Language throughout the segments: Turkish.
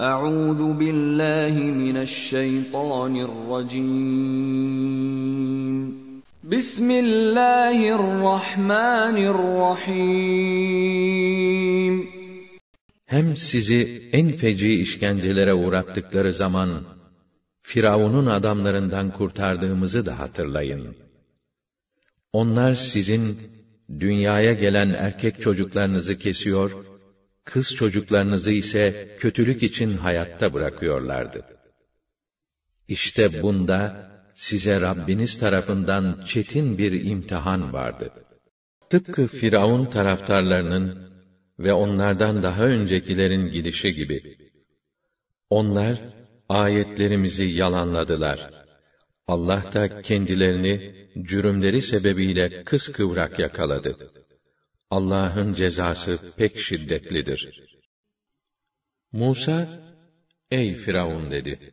Euzu billahi mineşşeytanirracim. Bismillahirrahmanirrahim. Hem sizi en feci işkencelere uğrattıkları zaman Firavun'un adamlarından kurtardığımızı da hatırlayın. Onlar sizin dünyaya gelen erkek çocuklarınızı kesiyor kız çocuklarınızı ise kötülük için hayatta bırakıyorlardı. İşte bunda size Rabbiniz tarafından çetin bir imtihan vardı. Tıpkı Firavun taraftarlarının ve onlardan daha öncekilerin gidişi gibi. Onlar ayetlerimizi yalanladılar. Allah da kendilerini cürümleri sebebiyle kıskıvrak yakaladı. Allah'ın cezası pek şiddetlidir. Musa, ey Firavun dedi.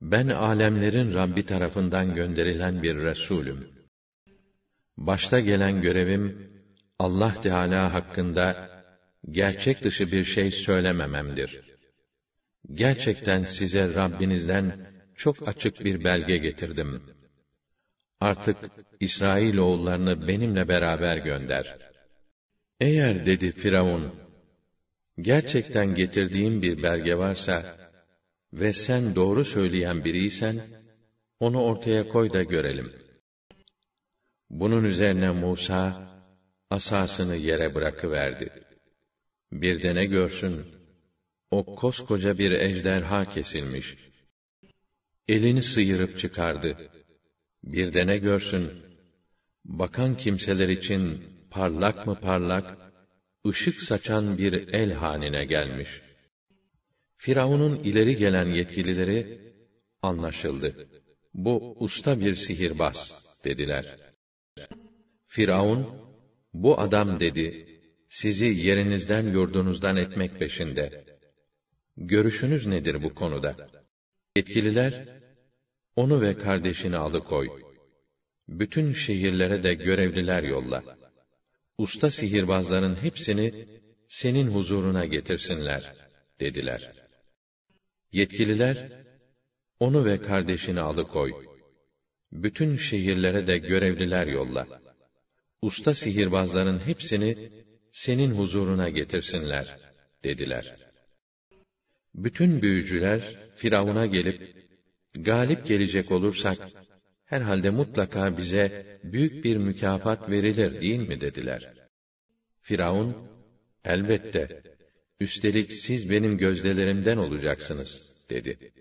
Ben alemlerin Rabbi tarafından gönderilen bir Resulüm. Başta gelen görevim, Allah Teala hakkında gerçek dışı bir şey söylemememdir. Gerçekten size Rabbinizden çok açık bir belge getirdim. Artık İsrail oğullarını benimle beraber gönder.'' Eğer dedi Firavun, gerçekten getirdiğim bir belge varsa ve sen doğru söyleyen biriysen, onu ortaya koy da görelim. Bunun üzerine Musa, asasını yere bırakıverdi. Bir de ne görsün, o koskoca bir ejderha kesilmiş. Elini sıyırıp çıkardı. Bir de ne görsün, bakan kimseler için parlak mı parlak, ışık saçan bir el hanine gelmiş. Firavun'un ileri gelen yetkilileri, anlaşıldı. Bu usta bir sihirbaz, dediler. Firavun, bu adam dedi, sizi yerinizden yurdunuzdan etmek peşinde. Görüşünüz nedir bu konuda? Yetkililer, onu ve kardeşini alıkoy. Bütün şehirlere de görevliler yolla.'' usta sihirbazların hepsini senin huzuruna getirsinler, dediler. Yetkililer, onu ve kardeşini alıkoy. Bütün şehirlere de görevliler yolla. Usta sihirbazların hepsini senin huzuruna getirsinler, dediler. Bütün büyücüler, Firavun'a gelip, galip gelecek olursak, herhalde mutlaka bize büyük bir mükafat verilir değil mi dediler. Firavun, elbette, üstelik siz benim gözdelerimden olacaksınız, dedi.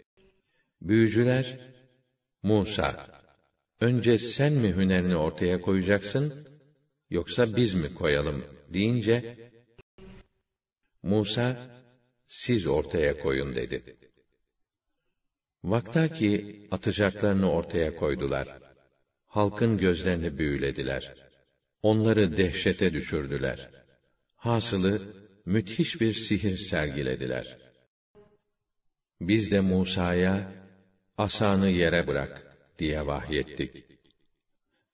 Büyücüler, Musa, önce sen mi hünerini ortaya koyacaksın, yoksa biz mi koyalım, deyince, Musa, siz ortaya koyun dedi. Vakta ki atacaklarını ortaya koydular. Halkın gözlerini büyülediler. Onları dehşete düşürdüler. Hasılı müthiş bir sihir sergilediler. Biz de Musa'ya asanı yere bırak diye vahyettik.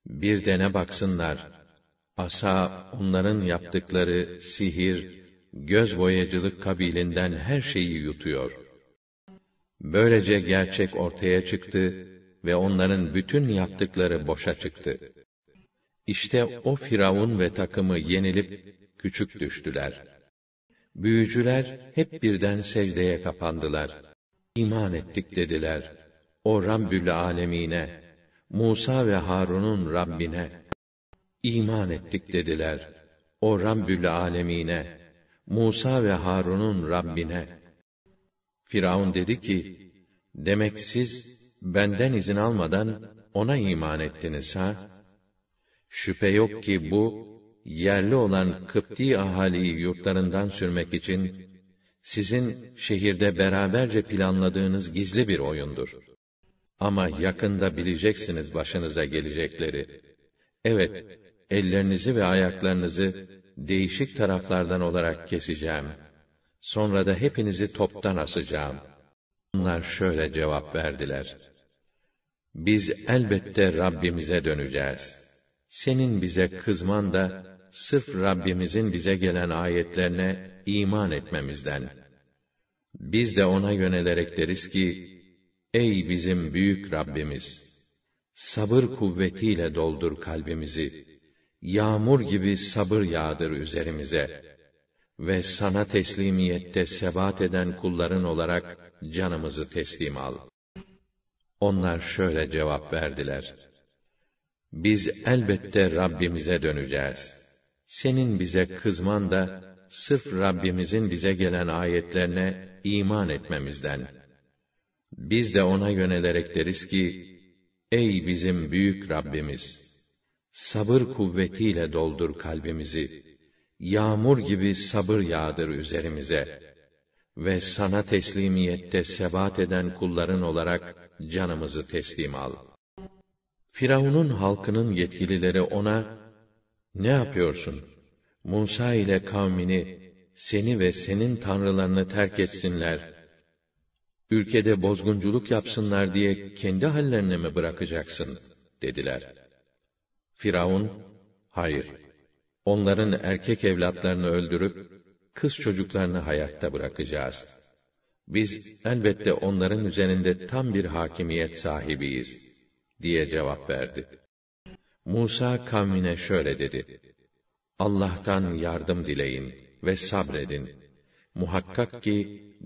Bir dene baksınlar, asa onların yaptıkları sihir, göz boyacılık kabilinden her şeyi yutuyor.'' Böylece gerçek ortaya çıktı ve onların bütün yaptıkları boşa çıktı. İşte o Firavun ve takımı yenilip küçük düştüler. Büyücüler hep birden secdeye kapandılar. İman ettik dediler. O Rabbül Alemine, Musa ve Harun'un Rabbine iman ettik dediler. O Rabbül Alemine, Musa ve Harun'un Rabbine Firavun dedi ki, demek siz benden izin almadan ona iman ettiniz ha? Şüphe yok ki bu, yerli olan Kıpti ahaliyi yurtlarından sürmek için, sizin şehirde beraberce planladığınız gizli bir oyundur. Ama yakında bileceksiniz başınıza gelecekleri. Evet, ellerinizi ve ayaklarınızı değişik taraflardan olarak keseceğim.'' Sonra da hepinizi toptan asacağım. Onlar şöyle cevap verdiler. Biz elbette Rabbimize döneceğiz. Senin bize kızman da, sırf Rabbimizin bize gelen ayetlerine iman etmemizden. Biz de ona yönelerek deriz ki, Ey bizim büyük Rabbimiz! Sabır kuvvetiyle doldur kalbimizi. Yağmur gibi sabır yağdır üzerimize.'' ve sana teslimiyette sebat eden kulların olarak canımızı teslim al. Onlar şöyle cevap verdiler. Biz elbette Rabbimize döneceğiz. Senin bize kızman da, sırf Rabbimizin bize gelen ayetlerine iman etmemizden. Biz de ona yönelerek deriz ki, Ey bizim büyük Rabbimiz! Sabır kuvvetiyle doldur kalbimizi.'' yağmur gibi sabır yağdır üzerimize ve sana teslimiyette sebat eden kulların olarak canımızı teslim al. Firavun'un halkının yetkilileri ona, ne yapıyorsun? Musa ile kavmini, seni ve senin tanrılarını terk etsinler, ülkede bozgunculuk yapsınlar diye kendi hallerine mi bırakacaksın? dediler. Firavun, hayır.'' onların erkek evlatlarını öldürüp, kız çocuklarını hayatta bırakacağız. Biz elbette onların üzerinde tam bir hakimiyet sahibiyiz, diye cevap verdi. Musa kavmine şöyle dedi. Allah'tan yardım dileyin ve sabredin. Muhakkak ki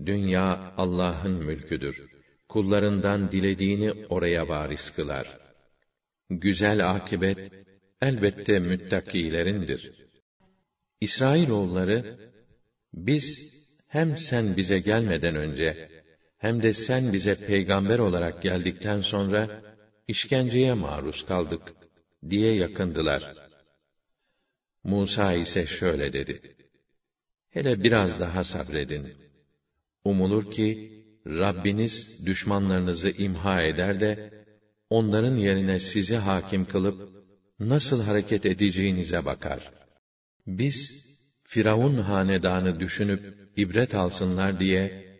dünya Allah'ın mülküdür. Kullarından dilediğini oraya varis kılar. Güzel akibet elbette müttakilerindir. İsrailoğulları, biz hem sen bize gelmeden önce, hem de sen bize peygamber olarak geldikten sonra, işkenceye maruz kaldık, diye yakındılar. Musa ise şöyle dedi, hele biraz daha sabredin. Umulur ki, Rabbiniz düşmanlarınızı imha eder de, onların yerine sizi hakim kılıp, nasıl hareket edeceğinize bakar. Biz Firavun hanedanı düşünüp ibret alsınlar diye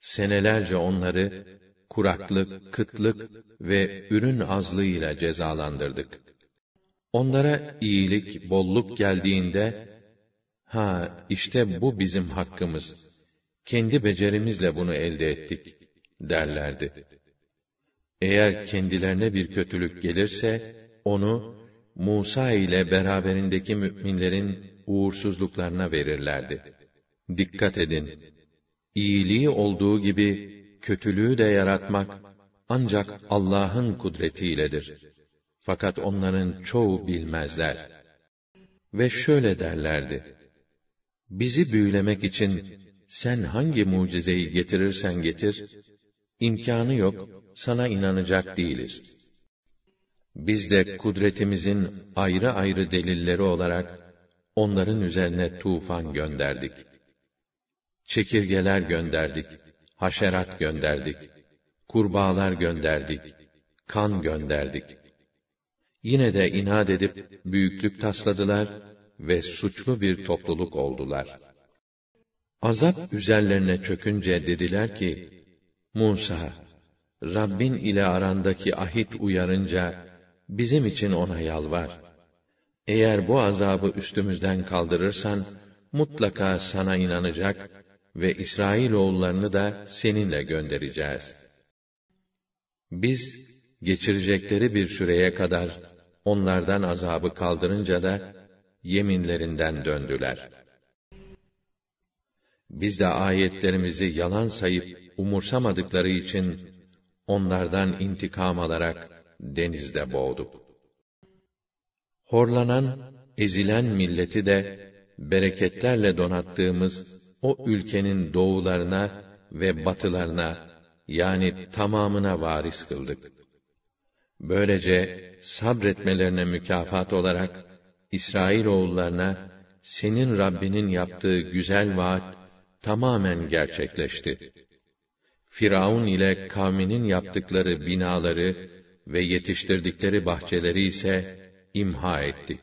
senelerce onları kuraklık, kıtlık ve ürün azlığıyla cezalandırdık. Onlara iyilik, bolluk geldiğinde ha işte bu bizim hakkımız. Kendi becerimizle bunu elde ettik derlerdi. Eğer kendilerine bir kötülük gelirse onu Musa ile beraberindeki müminlerin uğursuzluklarına verirlerdi. Dikkat edin. İyiliği olduğu gibi kötülüğü de yaratmak ancak Allah'ın kudretiyledir. Fakat onların çoğu bilmezler. Ve şöyle derlerdi: Bizi büyülemek için sen hangi mucizeyi getirirsen getir, imkanı yok, sana inanacak değiliz.'' Biz de kudretimizin ayrı ayrı delilleri olarak onların üzerine tufan gönderdik. Çekirgeler gönderdik, haşerat gönderdik, kurbağalar gönderdik, kan gönderdik. Yine de inat edip büyüklük tasladılar ve suçlu bir topluluk oldular. Azap üzerlerine çökünce dediler ki, Musa, Rabbin ile arandaki ahit uyarınca, bizim için ona yalvar. Eğer bu azabı üstümüzden kaldırırsan, mutlaka sana inanacak ve İsrail oğullarını da seninle göndereceğiz. Biz, geçirecekleri bir süreye kadar, onlardan azabı kaldırınca da, yeminlerinden döndüler. Biz de ayetlerimizi yalan sayıp umursamadıkları için onlardan intikam alarak denizde boğduk. Horlanan, ezilen milleti de bereketlerle donattığımız o ülkenin doğularına ve batılarına yani tamamına varis kıldık. Böylece sabretmelerine mükafat olarak İsrail oğullarına senin Rabbinin yaptığı güzel vaat tamamen gerçekleşti. Firavun ile kavminin yaptıkları binaları, ve yetiştirdikleri bahçeleri ise imha ettik.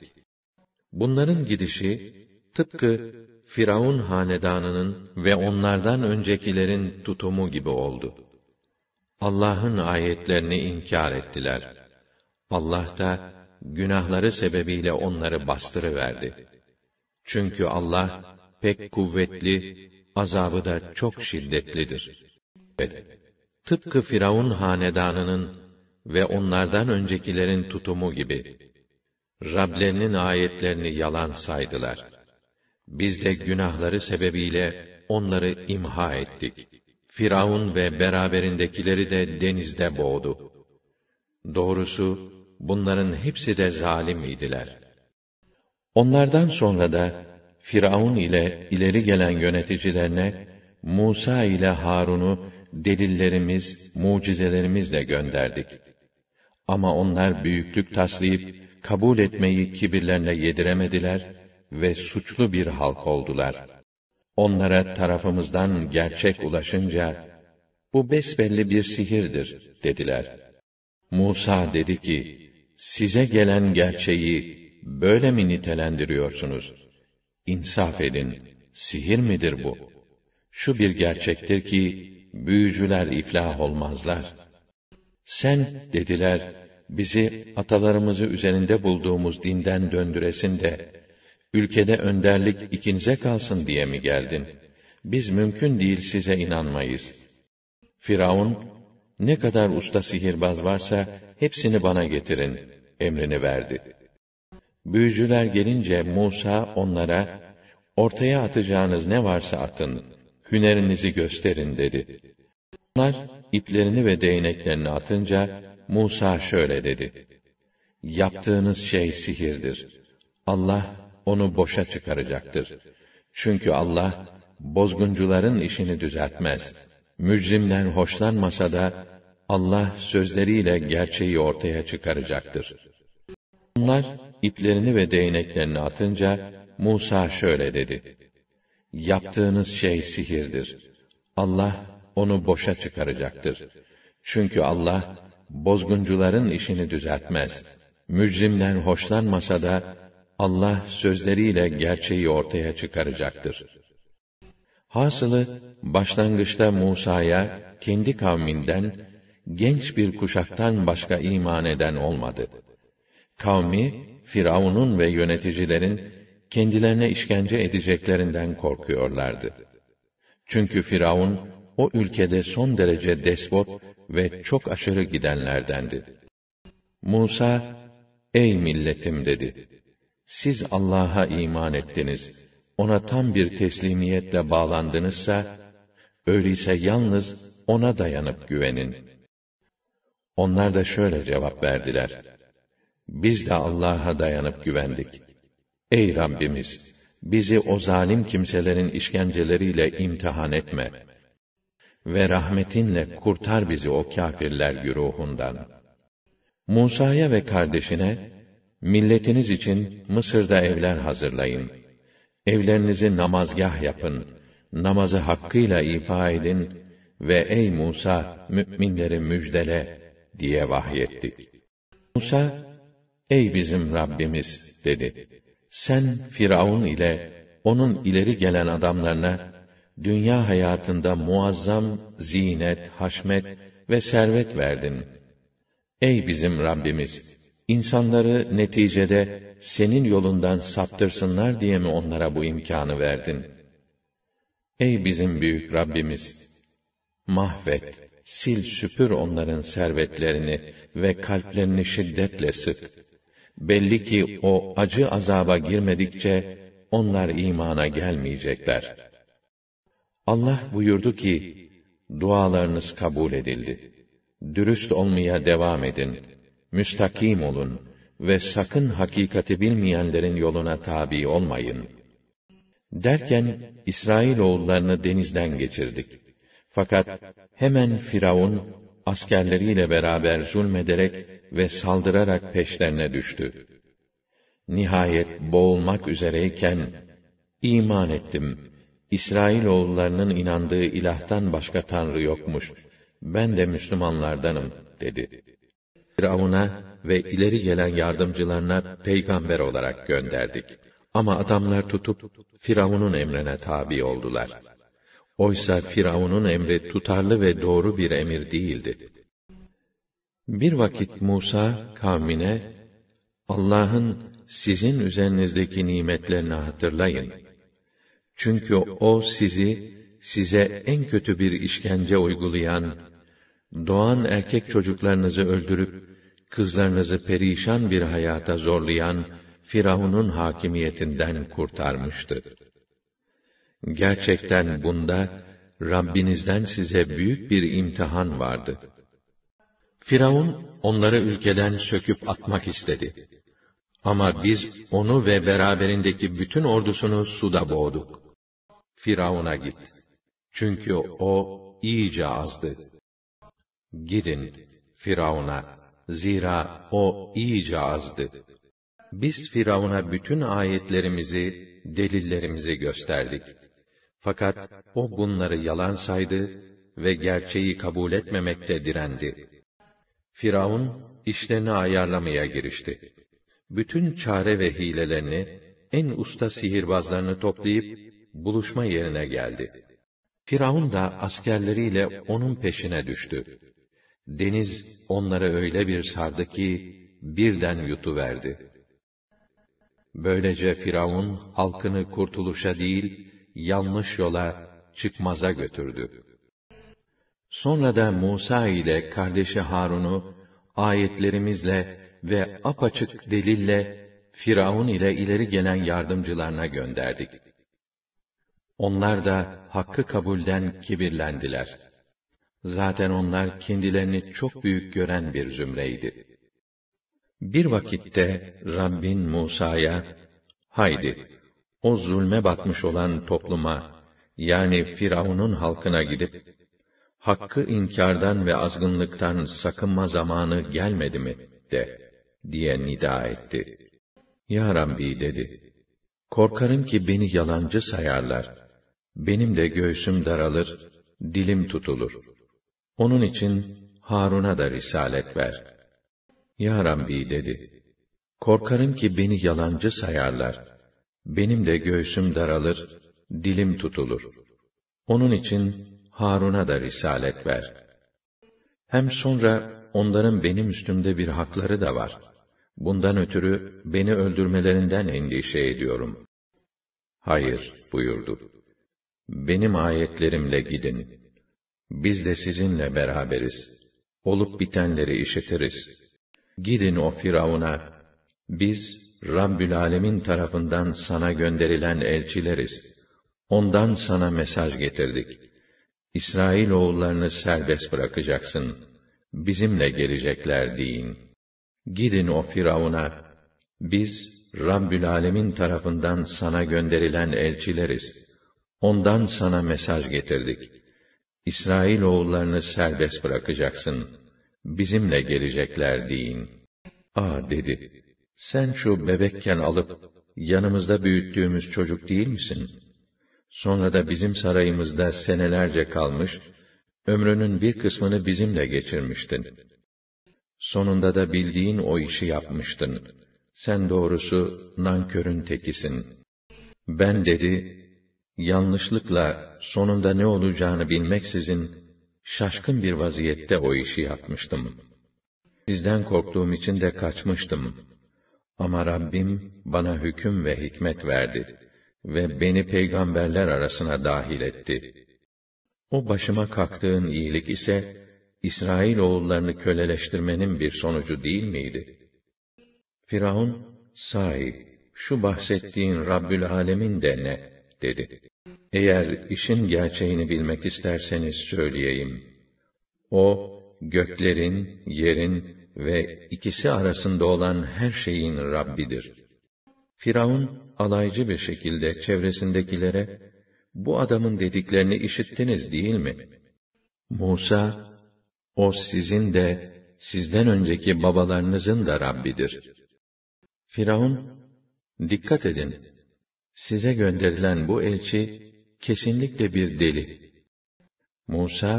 Bunların gidişi tıpkı Firavun hanedanının ve onlardan öncekilerin tutumu gibi oldu. Allah'ın ayetlerini inkar ettiler. Allah da günahları sebebiyle onları bastırıverdi. Çünkü Allah pek kuvvetli, azabı da çok şiddetlidir. Evet. Tıpkı Firavun hanedanının ve onlardan öncekilerin tutumu gibi Rablerinin ayetlerini yalan saydılar. Biz de günahları sebebiyle onları imha ettik. Firavun ve beraberindekileri de denizde boğdu. Doğrusu bunların hepsi de zalim idiler. Onlardan sonra da Firavun ile ileri gelen yöneticilerine Musa ile Harun'u delillerimiz, mucizelerimizle gönderdik.'' Ama onlar büyüklük taslayıp kabul etmeyi kibirlerine yediremediler ve suçlu bir halk oldular. Onlara tarafımızdan gerçek ulaşınca bu besbelli bir sihirdir dediler. Musa dedi ki: Size gelen gerçeği böyle mi nitelendiriyorsunuz? İnsaf edin. Sihir midir bu? Şu bir gerçektir ki büyücüler iflah olmazlar. Sen dediler bizi atalarımızı üzerinde bulduğumuz dinden döndüresin de, ülkede önderlik ikinize kalsın diye mi geldin? Biz mümkün değil size inanmayız. Firavun, ne kadar usta sihirbaz varsa hepsini bana getirin, emrini verdi. Büyücüler gelince Musa onlara, ortaya atacağınız ne varsa atın, hünerinizi gösterin dedi. Onlar iplerini ve değneklerini atınca, Musa şöyle dedi. Yaptığınız şey sihirdir. Allah onu boşa çıkaracaktır. Çünkü Allah bozguncuların işini düzeltmez. Mücrimden hoşlanmasa da Allah sözleriyle gerçeği ortaya çıkaracaktır. Onlar iplerini ve değneklerini atınca Musa şöyle dedi: Yaptığınız şey sihirdir. Allah onu boşa çıkaracaktır. Çünkü Allah bozguncuların işini düzeltmez. Mücrimden hoşlanmasa da Allah sözleriyle gerçeği ortaya çıkaracaktır. Hasılı başlangıçta Musa'ya kendi kavminden genç bir kuşaktan başka iman eden olmadı. Kavmi Firavun'un ve yöneticilerin kendilerine işkence edeceklerinden korkuyorlardı. Çünkü Firavun o ülkede son derece despot ve çok aşırı gidenlerdendi. Musa, ey milletim dedi. Siz Allah'a iman ettiniz, ona tam bir teslimiyetle bağlandınızsa, öyleyse yalnız ona dayanıp güvenin. Onlar da şöyle cevap verdiler. Biz de Allah'a dayanıp güvendik. Ey Rabbimiz! Bizi o zalim kimselerin işkenceleriyle imtihan etme.'' ve rahmetinle kurtar bizi o kâfirler güruhundan. Musa'ya ve kardeşine, milletiniz için Mısır'da evler hazırlayın. Evlerinizi namazgah yapın, namazı hakkıyla ifa edin ve ey Musa, müminleri müjdele diye vahyettik. Musa, ey bizim Rabbimiz dedi. Sen Firavun ile onun ileri gelen adamlarına dünya hayatında muazzam zinet, haşmet ve servet verdin. Ey bizim Rabbimiz! insanları neticede senin yolundan saptırsınlar diye mi onlara bu imkanı verdin? Ey bizim büyük Rabbimiz! Mahvet, sil süpür onların servetlerini ve kalplerini şiddetle sık. Belli ki o acı azaba girmedikçe onlar imana gelmeyecekler.'' Allah buyurdu ki, dualarınız kabul edildi. Dürüst olmaya devam edin, müstakim olun ve sakın hakikati bilmeyenlerin yoluna tabi olmayın. Derken İsrail oğullarını denizden geçirdik. Fakat hemen Firavun askerleriyle beraber zulmederek ve saldırarak peşlerine düştü. Nihayet boğulmak üzereyken iman ettim.'' İsrail oğullarının inandığı ilahtan başka tanrı yokmuş. Ben de Müslümanlardanım dedi. Firavun'a ve ileri gelen yardımcılarına peygamber olarak gönderdik. Ama adamlar tutup Firavun'un emrine tabi oldular. Oysa Firavun'un emri tutarlı ve doğru bir emir değildi. Bir vakit Musa kavmine Allah'ın sizin üzerinizdeki nimetlerini hatırlayın çünkü o sizi size en kötü bir işkence uygulayan, doğan erkek çocuklarınızı öldürüp kızlarınızı perişan bir hayata zorlayan Firavun'un hakimiyetinden kurtarmıştı. Gerçekten bunda Rabbinizden size büyük bir imtihan vardı. Firavun onları ülkeden söküp atmak istedi. Ama biz onu ve beraberindeki bütün ordusunu suda boğduk. Firavun'a git. Çünkü o iyice azdı. Gidin Firavun'a. Zira o iyice azdı. Biz Firavun'a bütün ayetlerimizi, delillerimizi gösterdik. Fakat o bunları yalan saydı ve gerçeği kabul etmemekte direndi. Firavun işlerini ayarlamaya girişti. Bütün çare ve hilelerini, en usta sihirbazlarını toplayıp buluşma yerine geldi. Firavun da askerleriyle onun peşine düştü. Deniz onları öyle bir sardı ki birden yutuverdi. Böylece Firavun halkını kurtuluşa değil, yanlış yola, çıkmaza götürdü. Sonra da Musa ile kardeşi Harun'u ayetlerimizle ve apaçık delille Firavun ile ileri gelen yardımcılarına gönderdik. Onlar da hakkı kabulden kibirlendiler. Zaten onlar kendilerini çok büyük gören bir zümreydi. Bir vakitte Rabbin Musa'ya, haydi o zulme batmış olan topluma, yani Firavun'un halkına gidip, hakkı inkardan ve azgınlıktan sakınma zamanı gelmedi mi, de, diye nida etti. Ya Rabbi dedi, korkarım ki beni yalancı sayarlar.'' Benim de göğsüm daralır, dilim tutulur. Onun için Harun'a da risalet ver. Ya Rabbi dedi. Korkarım ki beni yalancı sayarlar. Benim de göğsüm daralır, dilim tutulur. Onun için Harun'a da risalet ver. Hem sonra onların benim üstümde bir hakları da var. Bundan ötürü beni öldürmelerinden endişe ediyorum. Hayır buyurdu benim ayetlerimle gidin. Biz de sizinle beraberiz. Olup bitenleri işitiriz. Gidin o Firavun'a, biz Rabbül Alemin tarafından sana gönderilen elçileriz. Ondan sana mesaj getirdik. İsrail oğullarını serbest bırakacaksın. Bizimle gelecekler deyin. Gidin o Firavun'a, biz Rabbül Alemin tarafından sana gönderilen elçileriz.'' Ondan sana mesaj getirdik. İsrail oğullarını serbest bırakacaksın. Bizimle gelecekler deyin. A dedi. Sen şu bebekken alıp yanımızda büyüttüğümüz çocuk değil misin? Sonra da bizim sarayımızda senelerce kalmış, ömrünün bir kısmını bizimle geçirmiştin. Sonunda da bildiğin o işi yapmıştın. Sen doğrusu nankörün tekisin. Ben dedi, yanlışlıkla sonunda ne olacağını bilmeksizin şaşkın bir vaziyette o işi yapmıştım. Sizden korktuğum için de kaçmıştım. Ama Rabbim bana hüküm ve hikmet verdi ve beni peygamberler arasına dahil etti. O başıma kalktığın iyilik ise İsrail oğullarını köleleştirmenin bir sonucu değil miydi? Firavun, sahi şu bahsettiğin Rabbül Alemin de ne? dedi. Eğer işin gerçeğini bilmek isterseniz söyleyeyim. O, göklerin, yerin ve ikisi arasında olan her şeyin Rabbidir. Firavun, alaycı bir şekilde çevresindekilere, bu adamın dediklerini işittiniz değil mi? Musa, o sizin de, sizden önceki babalarınızın da Rabbidir. Firavun, dikkat edin, size gönderilen bu elçi, kesinlikle bir deli. Musa,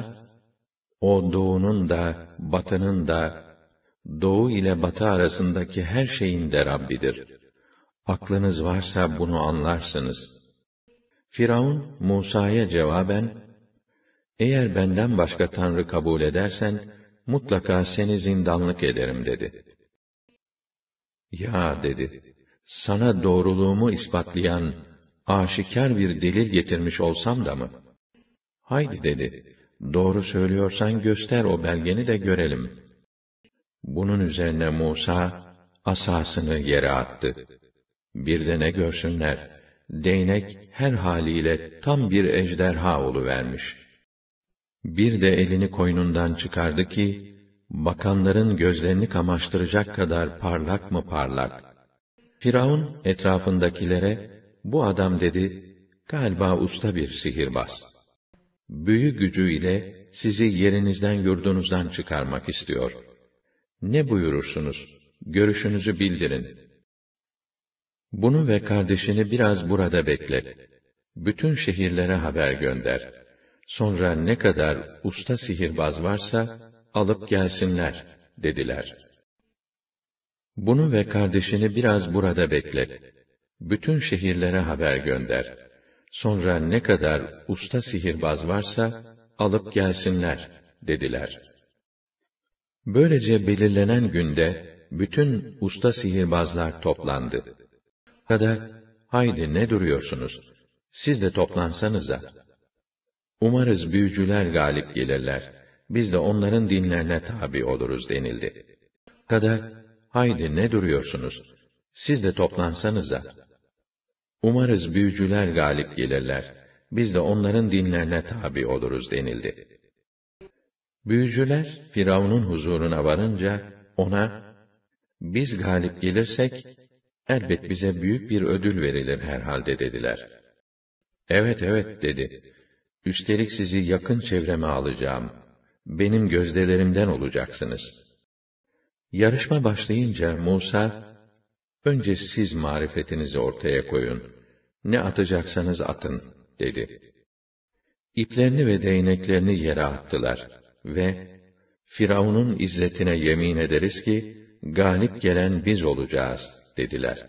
o doğunun da, batının da, doğu ile batı arasındaki her şeyin de Rabbidir. Aklınız varsa bunu anlarsınız. Firavun, Musa'ya cevaben, eğer benden başka Tanrı kabul edersen, mutlaka seni zindanlık ederim dedi. Ya dedi, sana doğruluğumu ispatlayan aşikar bir delil getirmiş olsam da mı? Haydi dedi, doğru söylüyorsan göster o belgeni de görelim. Bunun üzerine Musa, asasını yere attı. Bir de ne görsünler, değnek her haliyle tam bir ejderha vermiş. Bir de elini koynundan çıkardı ki, bakanların gözlerini kamaştıracak kadar parlak mı parlak. Firavun etrafındakilere, bu adam dedi, galiba usta bir sihirbaz. Büyü gücü ile sizi yerinizden yurdunuzdan çıkarmak istiyor. Ne buyurursunuz? Görüşünüzü bildirin. Bunu ve kardeşini biraz burada beklet. Bütün şehirlere haber gönder. Sonra ne kadar usta sihirbaz varsa alıp gelsinler, dediler. Bunu ve kardeşini biraz burada beklet bütün şehirlere haber gönder. Sonra ne kadar usta sihirbaz varsa alıp gelsinler dediler. Böylece belirlenen günde bütün usta sihirbazlar toplandı. Kada haydi ne duruyorsunuz? Siz de toplansanıza. Umarız büyücüler galip gelirler. Biz de onların dinlerine tabi oluruz denildi. Kada haydi ne duruyorsunuz? Siz de toplansanıza Umarız büyücüler galip gelirler. Biz de onların dinlerine tabi oluruz denildi. Büyücüler Firavun'un huzuruna varınca ona biz galip gelirsek elbet bize büyük bir ödül verilir herhalde dediler. Evet evet dedi. Üstelik sizi yakın çevreme alacağım. Benim gözdelerimden olacaksınız. Yarışma başlayınca Musa Önce siz marifetinizi ortaya koyun. Ne atacaksanız atın, dedi. İplerini ve değneklerini yere attılar ve Firavun'un izzetine yemin ederiz ki, galip gelen biz olacağız, dediler.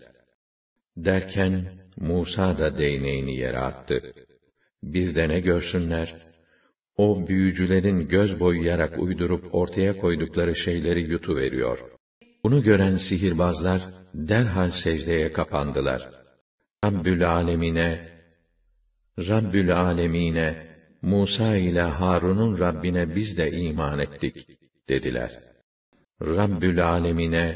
Derken, Musa da değneğini yere attı. Bir de ne görsünler? O büyücülerin göz boyayarak uydurup ortaya koydukları şeyleri yutuveriyor. Bunu gören sihirbazlar derhal secdeye kapandılar. Rabbül alemine, Rabbül alemine, Musa ile Harun'un Rabbine biz de iman ettik, dediler. Rabbül alemine,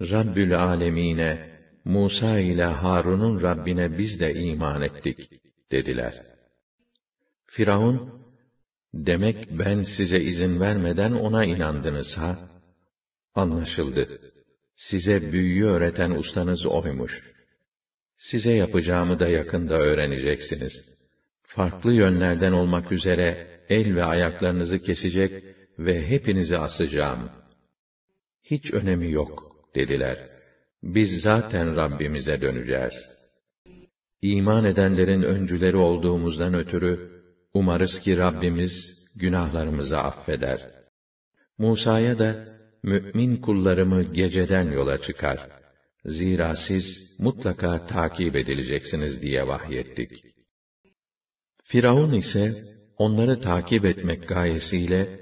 Rabbül alemine, Musa ile Harun'un Rabbine biz de iman ettik, dediler. Firavun, demek ben size izin vermeden ona inandınız ha? Anlaşıldı. Size büyüyü öğreten ustanız oymuş. Size yapacağımı da yakında öğreneceksiniz. Farklı yönlerden olmak üzere el ve ayaklarınızı kesecek ve hepinizi asacağım. Hiç önemi yok, dediler. Biz zaten Rabbimize döneceğiz. İman edenlerin öncüleri olduğumuzdan ötürü, umarız ki Rabbimiz günahlarımızı affeder. Musa'ya da mümin kullarımı geceden yola çıkar. Zira siz mutlaka takip edileceksiniz diye vahyettik. Firavun ise onları takip etmek gayesiyle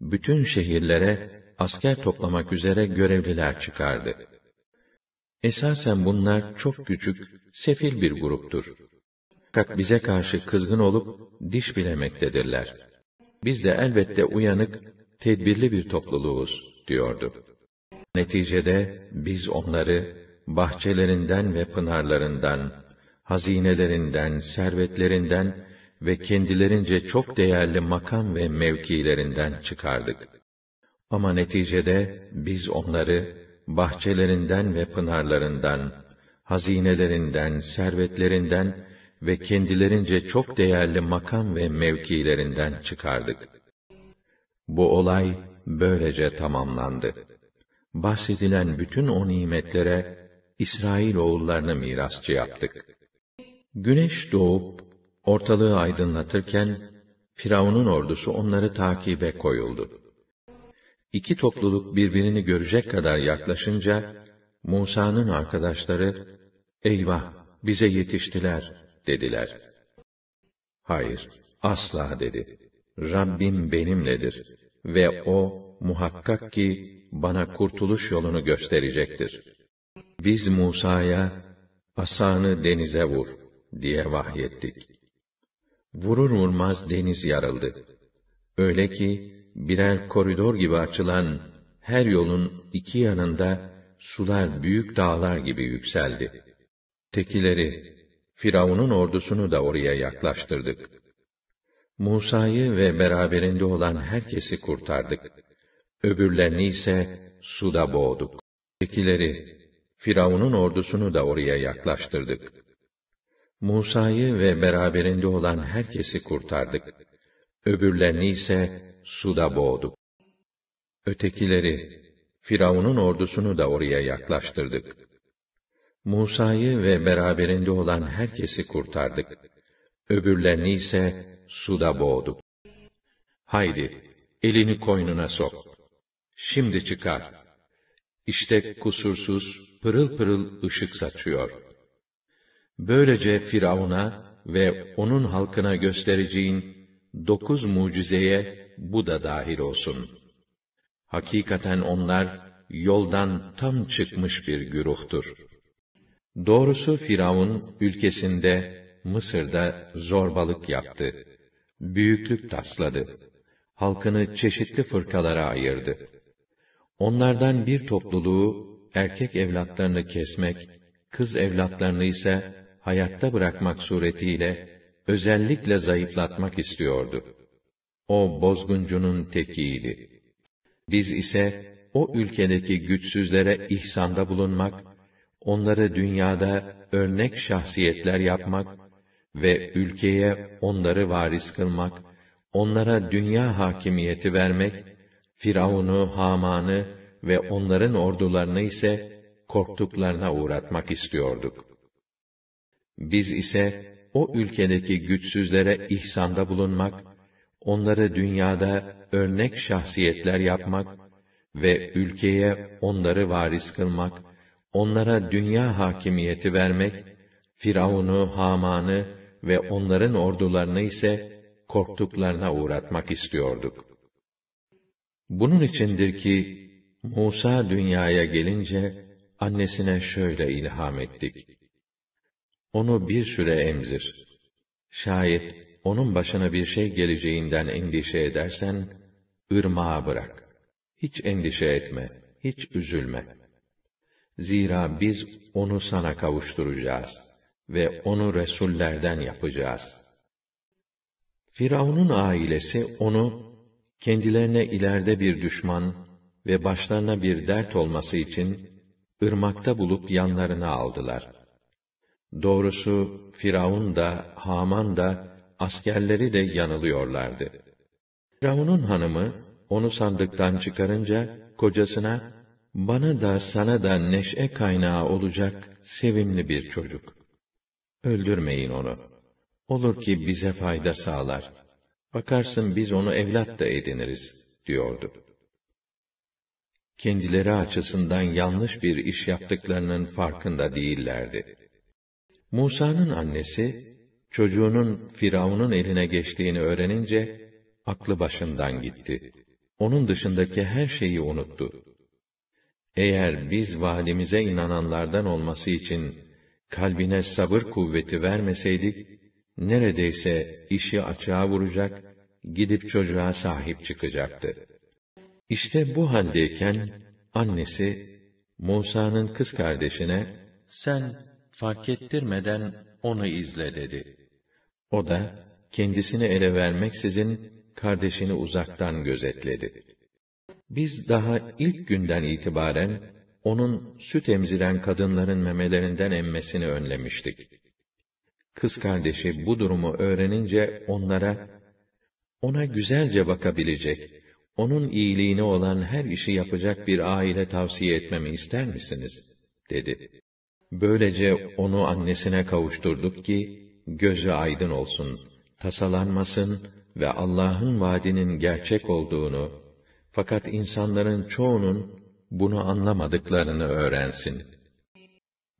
bütün şehirlere asker toplamak üzere görevliler çıkardı. Esasen bunlar çok küçük, sefil bir gruptur. Fakat bize karşı kızgın olup diş bilemektedirler. Biz de elbette uyanık, tedbirli bir topluluğuz.'' diyordu. Neticede biz onları bahçelerinden ve pınarlarından, hazinelerinden, servetlerinden ve kendilerince çok değerli makam ve mevkilerinden çıkardık. Ama neticede biz onları bahçelerinden ve pınarlarından, hazinelerinden, servetlerinden ve kendilerince çok değerli makam ve mevkilerinden çıkardık. Bu olay böylece tamamlandı. Bahsedilen bütün o nimetlere İsrail oğullarını mirasçı yaptık. Güneş doğup ortalığı aydınlatırken Firavun'un ordusu onları takibe koyuldu. İki topluluk birbirini görecek kadar yaklaşınca Musa'nın arkadaşları "Eyvah, bize yetiştiler." dediler. "Hayır, asla." dedi. "Rabbim benimledir ve o muhakkak ki bana kurtuluş yolunu gösterecektir. Biz Musa'ya asanı denize vur diye vahyettik. Vurur vurmaz deniz yarıldı. Öyle ki birer koridor gibi açılan her yolun iki yanında sular büyük dağlar gibi yükseldi. Tekileri, Firavun'un ordusunu da oraya yaklaştırdık. Musa'yı ve beraberinde olan herkesi kurtardık. Öbürlerini ise suda boğduk. Ötekileri, Firavun'un ordusunu da oraya yaklaştırdık. Musa'yı ve beraberinde olan herkesi kurtardık. Öbürlerini ise suda boğduk. Ötekileri, Firavun'un ordusunu da oraya yaklaştırdık. Musa'yı ve beraberinde olan herkesi kurtardık. Öbürlerini ise suda boğduk. Haydi, elini koynuna sok. Şimdi çıkar. İşte kusursuz, pırıl pırıl ışık saçıyor. Böylece Firavun'a ve onun halkına göstereceğin dokuz mucizeye bu da dahil olsun. Hakikaten onlar yoldan tam çıkmış bir güruhtur. Doğrusu Firavun ülkesinde Mısır'da zorbalık yaptı büyüklük tasladı. Halkını çeşitli fırkalara ayırdı. Onlardan bir topluluğu erkek evlatlarını kesmek, kız evlatlarını ise hayatta bırakmak suretiyle özellikle zayıflatmak istiyordu. O bozguncunun tekiydi. Biz ise o ülkedeki güçsüzlere ihsanda bulunmak, onları dünyada örnek şahsiyetler yapmak ve ülkeye onları varis kılmak, onlara dünya hakimiyeti vermek, Firavun'u, Haman'ı ve onların ordularını ise korktuklarına uğratmak istiyorduk. Biz ise o ülkedeki güçsüzlere ihsanda bulunmak, onları dünyada örnek şahsiyetler yapmak ve ülkeye onları varis kılmak, onlara dünya hakimiyeti vermek, Firavun'u, Haman'ı ve onların ordularını ise korktuklarına uğratmak istiyorduk. Bunun içindir ki Musa dünyaya gelince annesine şöyle ilham ettik. Onu bir süre emzir. Şayet onun başına bir şey geleceğinden endişe edersen, ırmağa bırak. Hiç endişe etme, hiç üzülme. Zira biz onu sana kavuşturacağız.'' ve onu resullerden yapacağız. Firavun'un ailesi onu kendilerine ileride bir düşman ve başlarına bir dert olması için ırmakta bulup yanlarına aldılar. Doğrusu Firavun da Haman da askerleri de yanılıyorlardı. Firavun'un hanımı onu sandıktan çıkarınca kocasına bana da sana da neşe kaynağı olacak sevimli bir çocuk. Öldürmeyin onu. Olur ki bize fayda sağlar. Bakarsın biz onu evlat da ediniriz, diyordu. Kendileri açısından yanlış bir iş yaptıklarının farkında değillerdi. Musa'nın annesi, çocuğunun Firavun'un eline geçtiğini öğrenince, aklı başından gitti. Onun dışındaki her şeyi unuttu. Eğer biz valimize inananlardan olması için, kalbine sabır kuvveti vermeseydik, neredeyse işi açığa vuracak, gidip çocuğa sahip çıkacaktı. İşte bu haldeyken, annesi, Musa'nın kız kardeşine, sen fark ettirmeden onu izle dedi. O da, kendisini ele vermeksizin, kardeşini uzaktan gözetledi. Biz daha ilk günden itibaren, onun süt emziren kadınların memelerinden emmesini önlemiştik. Kız kardeşi bu durumu öğrenince onlara, ona güzelce bakabilecek, onun iyiliğine olan her işi yapacak bir aile tavsiye etmemi ister misiniz? dedi. Böylece onu annesine kavuşturduk ki, gözü aydın olsun, tasalanmasın ve Allah'ın vaadinin gerçek olduğunu, fakat insanların çoğunun bunu anlamadıklarını öğrensin.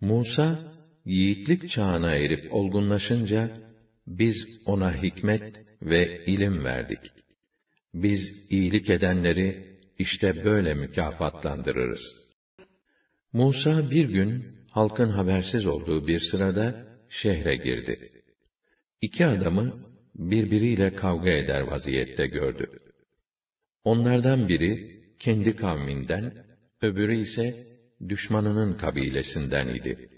Musa, yiğitlik çağına erip olgunlaşınca, biz ona hikmet ve ilim verdik. Biz iyilik edenleri işte böyle mükafatlandırırız. Musa bir gün halkın habersiz olduğu bir sırada şehre girdi. İki adamı birbiriyle kavga eder vaziyette gördü. Onlardan biri kendi kavminden, öbürü ise düşmanının kabilesinden idi.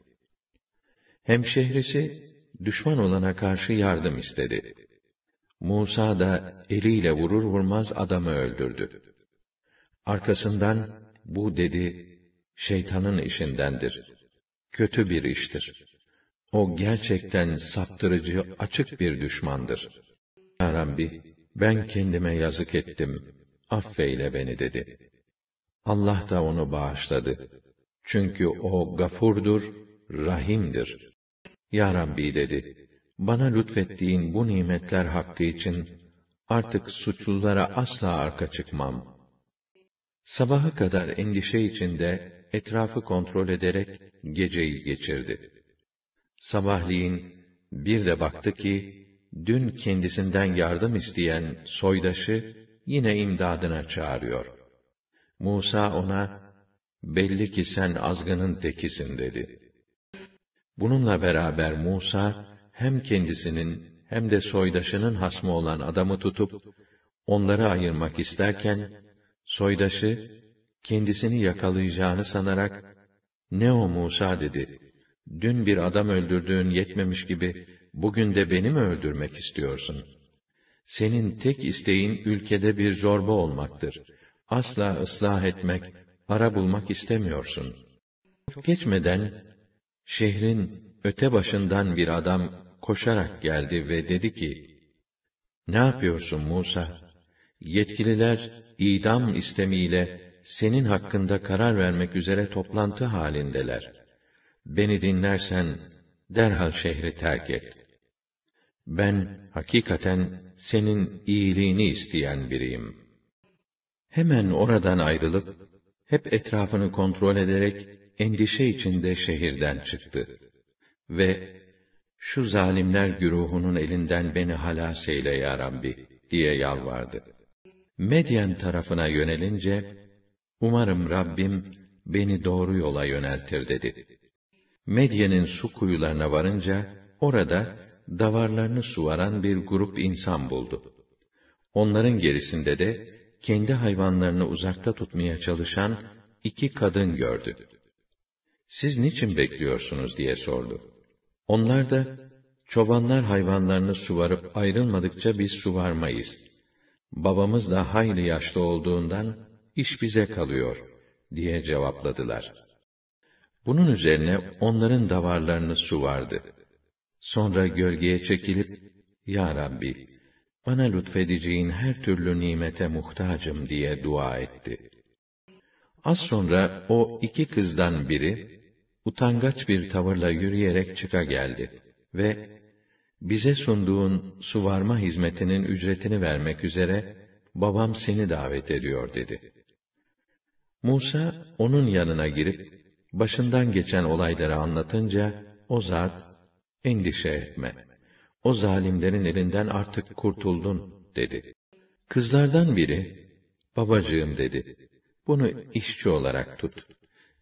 Hemşehrisi düşman olana karşı yardım istedi. Musa da eliyle vurur vurmaz adamı öldürdü. Arkasından bu dedi, şeytanın işindendir. Kötü bir iştir. O gerçekten saptırıcı, açık bir düşmandır. Ya Rabbi, ben kendime yazık ettim, affeyle beni dedi.'' Allah da onu bağışladı. Çünkü o gafurdur, rahimdir. Ya Rabbi dedi, bana lütfettiğin bu nimetler hakkı için artık suçlulara asla arka çıkmam. Sabaha kadar endişe içinde etrafı kontrol ederek geceyi geçirdi. Sabahleyin bir de baktı ki dün kendisinden yardım isteyen soydaşı yine imdadına çağırıyor.'' Musa ona, belli ki sen azgının tekisin dedi. Bununla beraber Musa, hem kendisinin hem de soydaşının hasmı olan adamı tutup, onları ayırmak isterken, soydaşı, kendisini yakalayacağını sanarak, ne o Musa dedi, dün bir adam öldürdüğün yetmemiş gibi, bugün de beni mi öldürmek istiyorsun? Senin tek isteğin ülkede bir zorba olmaktır.'' asla ıslah etmek, para bulmak istemiyorsun. Çok geçmeden, şehrin öte başından bir adam koşarak geldi ve dedi ki, Ne yapıyorsun Musa? Yetkililer, idam istemiyle senin hakkında karar vermek üzere toplantı halindeler. Beni dinlersen, derhal şehri terk et. Ben hakikaten senin iyiliğini isteyen biriyim.'' Hemen oradan ayrılıp, hep etrafını kontrol ederek endişe içinde şehirden çıktı. Ve şu zalimler güruhunun elinden beni halas eyle ya Rabbi diye yalvardı. Medyen tarafına yönelince, umarım Rabbim beni doğru yola yöneltir dedi. Medyen'in su kuyularına varınca, orada davarlarını suvaran bir grup insan buldu. Onların gerisinde de kendi hayvanlarını uzakta tutmaya çalışan iki kadın gördü. Siz niçin bekliyorsunuz diye sordu. Onlar da, çobanlar hayvanlarını suvarıp ayrılmadıkça biz suvarmayız. Babamız da hayli yaşlı olduğundan iş bize kalıyor diye cevapladılar. Bunun üzerine onların davarlarını suvardı. Sonra gölgeye çekilip, Ya Rabbi, bana lütfedeceğin her türlü nimete muhtacım diye dua etti. Az sonra o iki kızdan biri, utangaç bir tavırla yürüyerek çıka geldi ve bize sunduğun suvarma hizmetinin ücretini vermek üzere babam seni davet ediyor dedi. Musa onun yanına girip başından geçen olayları anlatınca o zat endişe etme.'' o zalimlerin elinden artık kurtuldun, dedi. Kızlardan biri, babacığım dedi, bunu işçi olarak tut.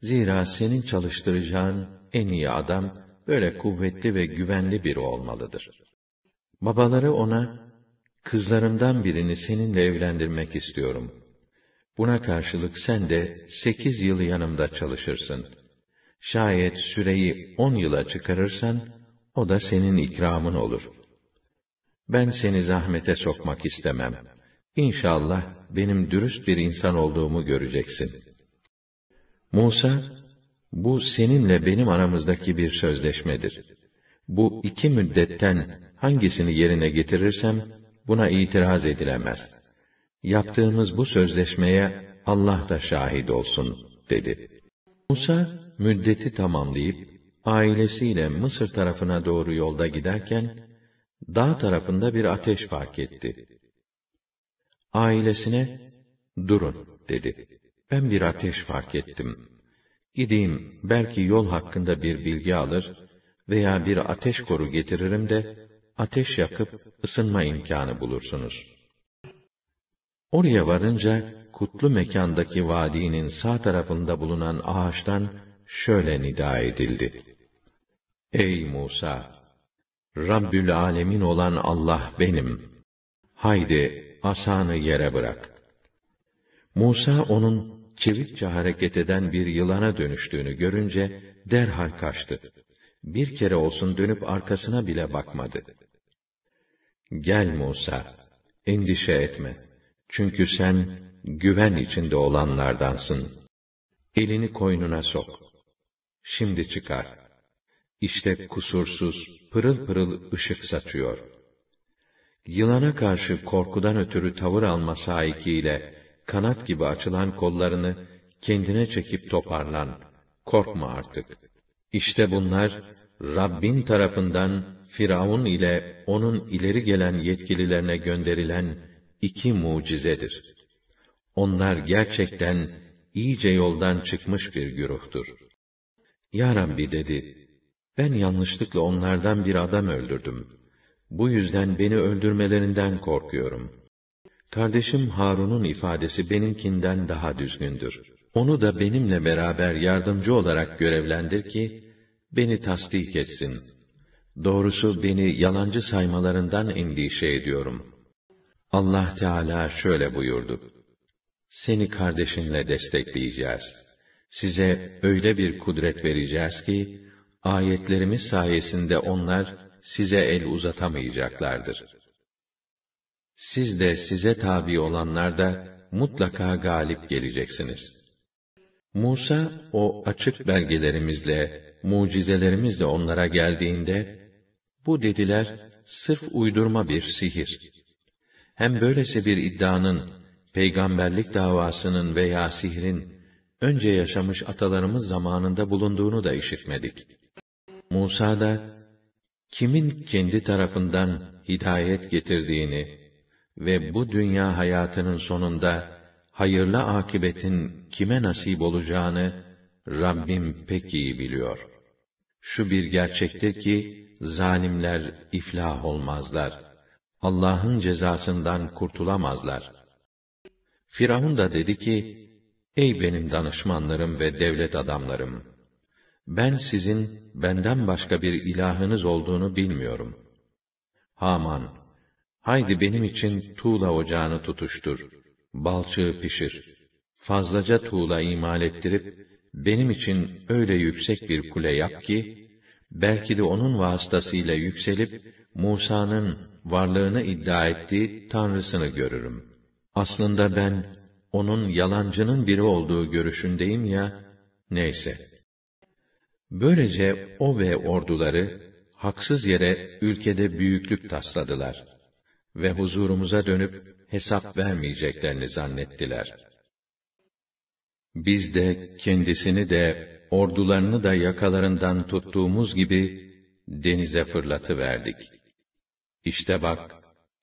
Zira senin çalıştıracağın en iyi adam, böyle kuvvetli ve güvenli biri olmalıdır. Babaları ona, kızlarımdan birini seninle evlendirmek istiyorum. Buna karşılık sen de sekiz yıl yanımda çalışırsın. Şayet süreyi on yıla çıkarırsan, o da senin ikramın olur. Ben seni zahmete sokmak istemem. İnşallah benim dürüst bir insan olduğumu göreceksin. Musa, bu seninle benim aramızdaki bir sözleşmedir. Bu iki müddetten hangisini yerine getirirsem, buna itiraz edilemez. Yaptığımız bu sözleşmeye Allah da şahit olsun, dedi. Musa, müddeti tamamlayıp, ailesiyle Mısır tarafına doğru yolda giderken, dağ tarafında bir ateş fark etti. Ailesine, durun dedi. Ben bir ateş fark ettim. Gideyim, belki yol hakkında bir bilgi alır veya bir ateş koru getiririm de, ateş yakıp ısınma imkanı bulursunuz. Oraya varınca, kutlu mekandaki vadinin sağ tarafında bulunan ağaçtan şöyle nida edildi. Ey Musa! Rabbül alemin olan Allah benim. Haydi asanı yere bırak. Musa onun çevikçe hareket eden bir yılana dönüştüğünü görünce derhal kaçtı. Bir kere olsun dönüp arkasına bile bakmadı. Gel Musa, endişe etme. Çünkü sen güven içinde olanlardansın. Elini koynuna sok.'' Şimdi çıkar. İşte kusursuz, pırıl pırıl ışık saçıyor. Yılana karşı korkudan ötürü tavır alma sahikiyle, kanat gibi açılan kollarını kendine çekip toparlan. Korkma artık. İşte bunlar, Rabbin tarafından Firavun ile onun ileri gelen yetkililerine gönderilen iki mucizedir. Onlar gerçekten iyice yoldan çıkmış bir güruhtur.'' Ya Rabbi dedi, ben yanlışlıkla onlardan bir adam öldürdüm. Bu yüzden beni öldürmelerinden korkuyorum. Kardeşim Harun'un ifadesi benimkinden daha düzgündür. Onu da benimle beraber yardımcı olarak görevlendir ki, beni tasdik etsin. Doğrusu beni yalancı saymalarından endişe ediyorum. Allah Teala şöyle buyurdu. Seni kardeşinle destekleyeceğiz.'' Size öyle bir kudret vereceğiz ki, ayetlerimiz sayesinde onlar size el uzatamayacaklardır. Siz de size tabi olanlar da mutlaka galip geleceksiniz. Musa o açık belgelerimizle, mucizelerimizle onlara geldiğinde, bu dediler sırf uydurma bir sihir. Hem böylesi bir iddianın, peygamberlik davasının veya sihrin önce yaşamış atalarımız zamanında bulunduğunu da işitmedik. Musa da, kimin kendi tarafından hidayet getirdiğini ve bu dünya hayatının sonunda hayırlı akibetin kime nasip olacağını Rabbim pek iyi biliyor. Şu bir gerçektir ki zalimler iflah olmazlar. Allah'ın cezasından kurtulamazlar. Firavun da dedi ki, Ey benim danışmanlarım ve devlet adamlarım! Ben sizin benden başka bir ilahınız olduğunu bilmiyorum. Haman, haydi benim için tuğla ocağını tutuştur, balçığı pişir, fazlaca tuğla imal ettirip, benim için öyle yüksek bir kule yap ki, belki de onun vasıtasıyla yükselip, Musa'nın varlığını iddia ettiği Tanrısını görürüm. Aslında ben, onun yalancının biri olduğu görüşündeyim ya, neyse. Böylece o ve orduları, haksız yere ülkede büyüklük tasladılar ve huzurumuza dönüp hesap vermeyeceklerini zannettiler. Biz de kendisini de ordularını da yakalarından tuttuğumuz gibi denize fırlatıverdik. İşte bak,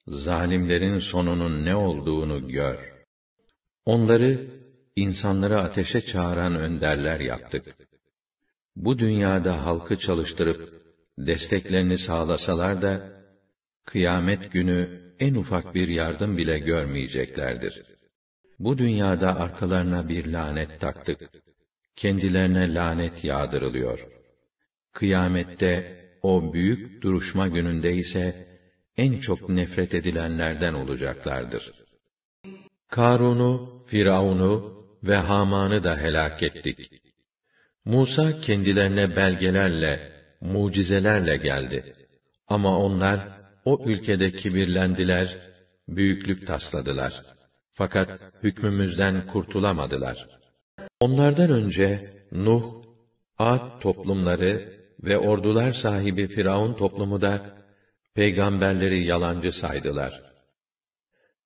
zalimlerin sonunun ne olduğunu gör.'' Onları, insanları ateşe çağıran önderler yaptık. Bu dünyada halkı çalıştırıp, desteklerini sağlasalar da, kıyamet günü en ufak bir yardım bile görmeyeceklerdir. Bu dünyada arkalarına bir lanet taktık. Kendilerine lanet yağdırılıyor. Kıyamette, o büyük duruşma gününde ise, en çok nefret edilenlerden olacaklardır. Karun'u Firavun'u ve Haman'ı da helak ettik. Musa kendilerine belgelerle, mucizelerle geldi. Ama onlar o ülkede kibirlendiler, büyüklük tasladılar. Fakat hükmümüzden kurtulamadılar. Onlardan önce Nuh, Ad toplumları ve ordular sahibi Firavun toplumu da peygamberleri yalancı saydılar.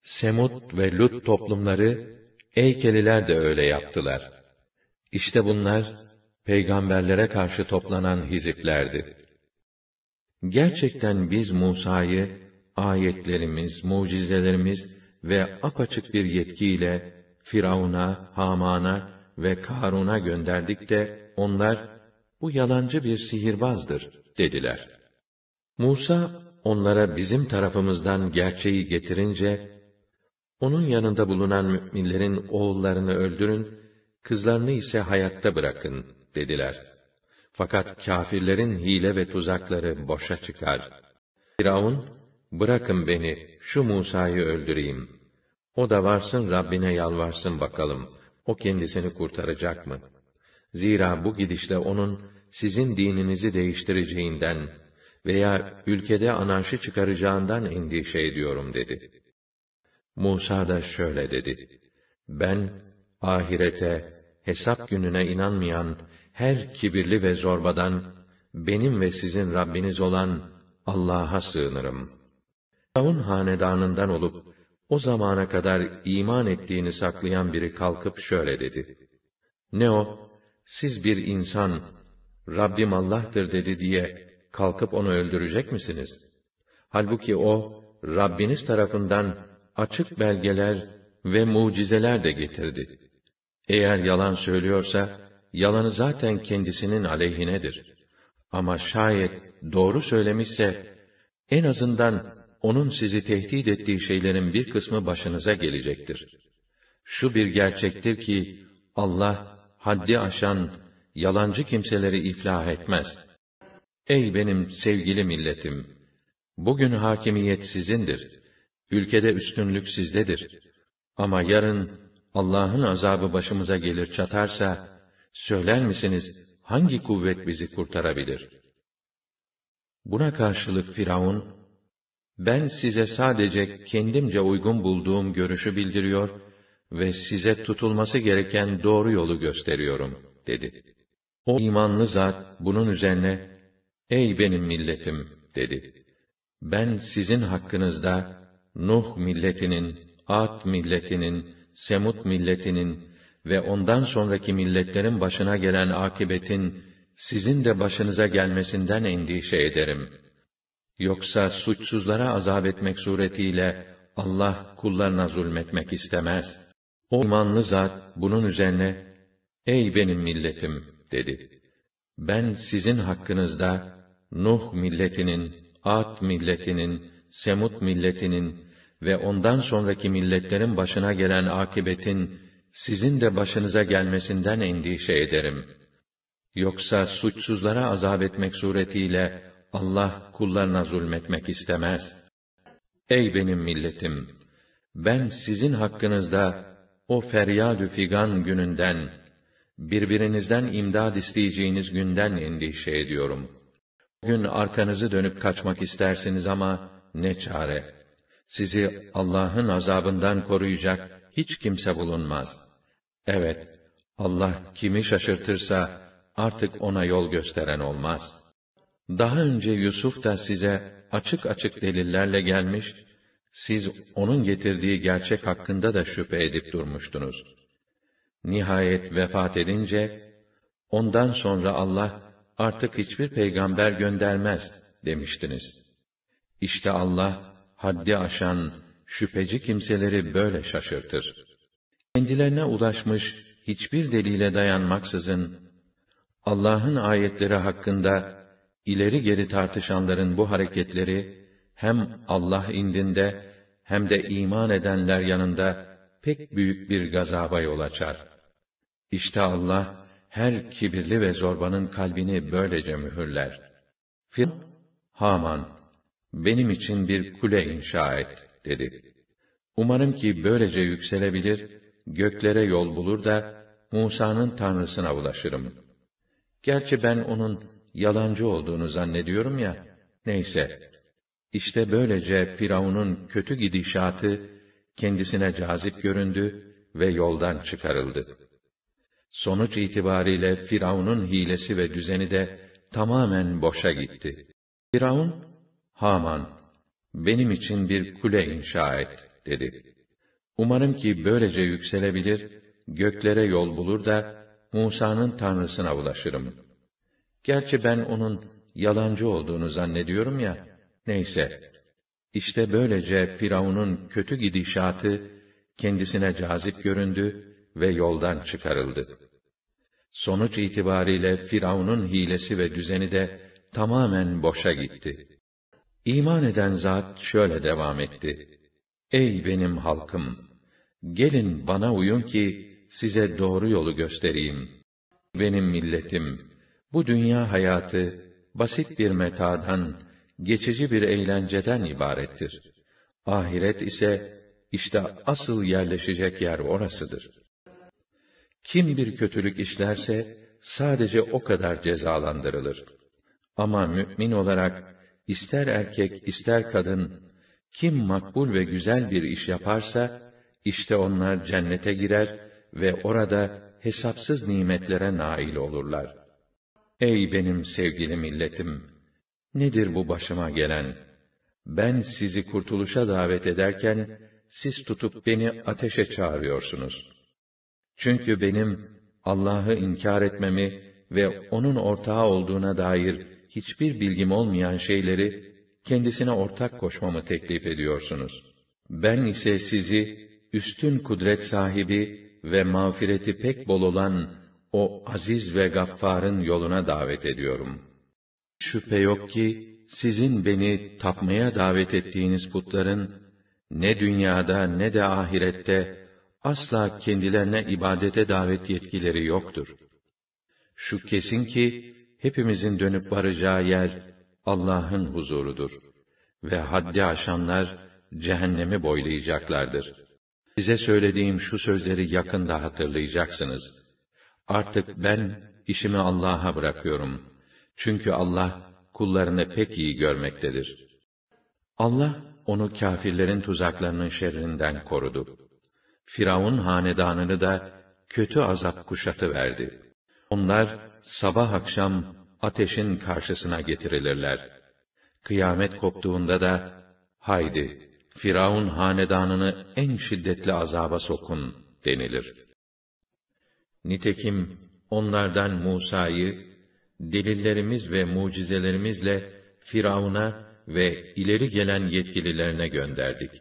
Semut ve Lut toplumları Eykeliler de öyle yaptılar. İşte bunlar, peygamberlere karşı toplanan hiziplerdi. Gerçekten biz Musa'yı, ayetlerimiz, mucizelerimiz ve apaçık bir yetkiyle, Firavun'a, Haman'a ve Karun'a gönderdik de, onlar, bu yalancı bir sihirbazdır, dediler. Musa, onlara bizim tarafımızdan gerçeği getirince, onun yanında bulunan müminlerin oğullarını öldürün, kızlarını ise hayatta bırakın, dediler. Fakat kâfirlerin hile ve tuzakları boşa çıkar. Firavun, bırakın beni, şu Musa'yı öldüreyim. O da varsın Rabbine yalvarsın bakalım, o kendisini kurtaracak mı? Zira bu gidişle onun, sizin dininizi değiştireceğinden veya ülkede anarşi çıkaracağından endişe ediyorum dedi.'' Musa da şöyle dedi. Ben, ahirete, hesap gününe inanmayan her kibirli ve zorbadan, benim ve sizin Rabbiniz olan Allah'a sığınırım. Firavun hanedanından olup, o zamana kadar iman ettiğini saklayan biri kalkıp şöyle dedi. Ne o, siz bir insan, Rabbim Allah'tır dedi diye kalkıp onu öldürecek misiniz? Halbuki o, Rabbiniz tarafından açık belgeler ve mucizeler de getirdi. Eğer yalan söylüyorsa, yalanı zaten kendisinin aleyhinedir. Ama şayet doğru söylemişse, en azından onun sizi tehdit ettiği şeylerin bir kısmı başınıza gelecektir. Şu bir gerçektir ki, Allah, haddi aşan, yalancı kimseleri iflah etmez. Ey benim sevgili milletim! Bugün hakimiyet sizindir.'' Ülkede üstünlük sizdedir. Ama yarın Allah'ın azabı başımıza gelir çatarsa, söyler misiniz hangi kuvvet bizi kurtarabilir? Buna karşılık Firavun, ben size sadece kendimce uygun bulduğum görüşü bildiriyor ve size tutulması gereken doğru yolu gösteriyorum, dedi. O imanlı zat bunun üzerine, ey benim milletim, dedi. Ben sizin hakkınızda Nuh milletinin, Ad milletinin, Semut milletinin ve ondan sonraki milletlerin başına gelen akibetin sizin de başınıza gelmesinden endişe ederim. Yoksa suçsuzlara azap etmek suretiyle Allah kullarına zulmetmek istemez. O imanlı zat bunun üzerine "Ey benim milletim" dedi. Ben sizin hakkınızda Nuh milletinin, Ad milletinin Semut milletinin ve ondan sonraki milletlerin başına gelen akibetin sizin de başınıza gelmesinden endişe ederim. Yoksa suçsuzlara azap etmek suretiyle Allah kullarına zulmetmek istemez. Ey benim milletim! Ben sizin hakkınızda o feryadü figan gününden, birbirinizden imdad isteyeceğiniz günden endişe ediyorum. Bugün arkanızı dönüp kaçmak istersiniz ama, ne çare. Sizi Allah'ın azabından koruyacak hiç kimse bulunmaz. Evet, Allah kimi şaşırtırsa artık ona yol gösteren olmaz. Daha önce Yusuf da size açık açık delillerle gelmiş, siz onun getirdiği gerçek hakkında da şüphe edip durmuştunuz. Nihayet vefat edince, ondan sonra Allah artık hiçbir peygamber göndermez demiştiniz.'' İşte Allah, haddi aşan, şüpheci kimseleri böyle şaşırtır. Kendilerine ulaşmış, hiçbir delile dayanmaksızın, Allah'ın ayetleri hakkında, ileri geri tartışanların bu hareketleri, hem Allah indinde, hem de iman edenler yanında, pek büyük bir gazaba yol açar. İşte Allah, her kibirli ve zorbanın kalbini böylece mühürler. Firavun, Haman, benim için bir kule inşa et, dedi. Umarım ki böylece yükselebilir, göklere yol bulur da, Musa'nın Tanrısına ulaşırım. Gerçi ben onun yalancı olduğunu zannediyorum ya, neyse. İşte böylece Firavun'un kötü gidişatı, kendisine cazip göründü ve yoldan çıkarıldı. Sonuç itibariyle Firavun'un hilesi ve düzeni de tamamen boşa gitti. Firavun, Haman, benim için bir kule inşa et, dedi. Umarım ki böylece yükselebilir, göklere yol bulur da, Musa'nın Tanrısına ulaşırım. Gerçi ben onun yalancı olduğunu zannediyorum ya, neyse. İşte böylece Firavun'un kötü gidişatı, kendisine cazip göründü ve yoldan çıkarıldı. Sonuç itibariyle Firavun'un hilesi ve düzeni de tamamen boşa gitti.'' İman eden zat şöyle devam etti. Ey benim halkım! Gelin bana uyun ki size doğru yolu göstereyim. Benim milletim, bu dünya hayatı basit bir metadan, geçici bir eğlenceden ibarettir. Ahiret ise işte asıl yerleşecek yer orasıdır. Kim bir kötülük işlerse sadece o kadar cezalandırılır. Ama mümin olarak İster erkek ister kadın kim makbul ve güzel bir iş yaparsa işte onlar cennete girer ve orada hesapsız nimetlere nail olurlar. Ey benim sevgili milletim! Nedir bu başıma gelen? Ben sizi kurtuluşa davet ederken, siz tutup beni ateşe çağırıyorsunuz. Çünkü benim Allah'ı inkar etmemi ve O'nun ortağı olduğuna dair hiçbir bilgim olmayan şeyleri kendisine ortak koşmamı teklif ediyorsunuz. Ben ise sizi üstün kudret sahibi ve mağfireti pek bol olan o aziz ve gaffarın yoluna davet ediyorum. Şüphe yok ki sizin beni tapmaya davet ettiğiniz putların ne dünyada ne de ahirette asla kendilerine ibadete davet yetkileri yoktur. Şu kesin ki hepimizin dönüp varacağı yer Allah'ın huzurudur ve haddi aşanlar cehennemi boylayacaklardır. Size söylediğim şu sözleri yakında hatırlayacaksınız. Artık ben işimi Allah'a bırakıyorum. Çünkü Allah kullarını pek iyi görmektedir. Allah onu kâfirlerin tuzaklarının şerrinden korudu. Firavun hanedanını da kötü azap kuşatı verdi. Onlar sabah akşam ateşin karşısına getirilirler. Kıyamet koptuğunda da, haydi, Firavun hanedanını en şiddetli azaba sokun denilir. Nitekim onlardan Musa'yı, delillerimiz ve mucizelerimizle Firavun'a ve ileri gelen yetkililerine gönderdik.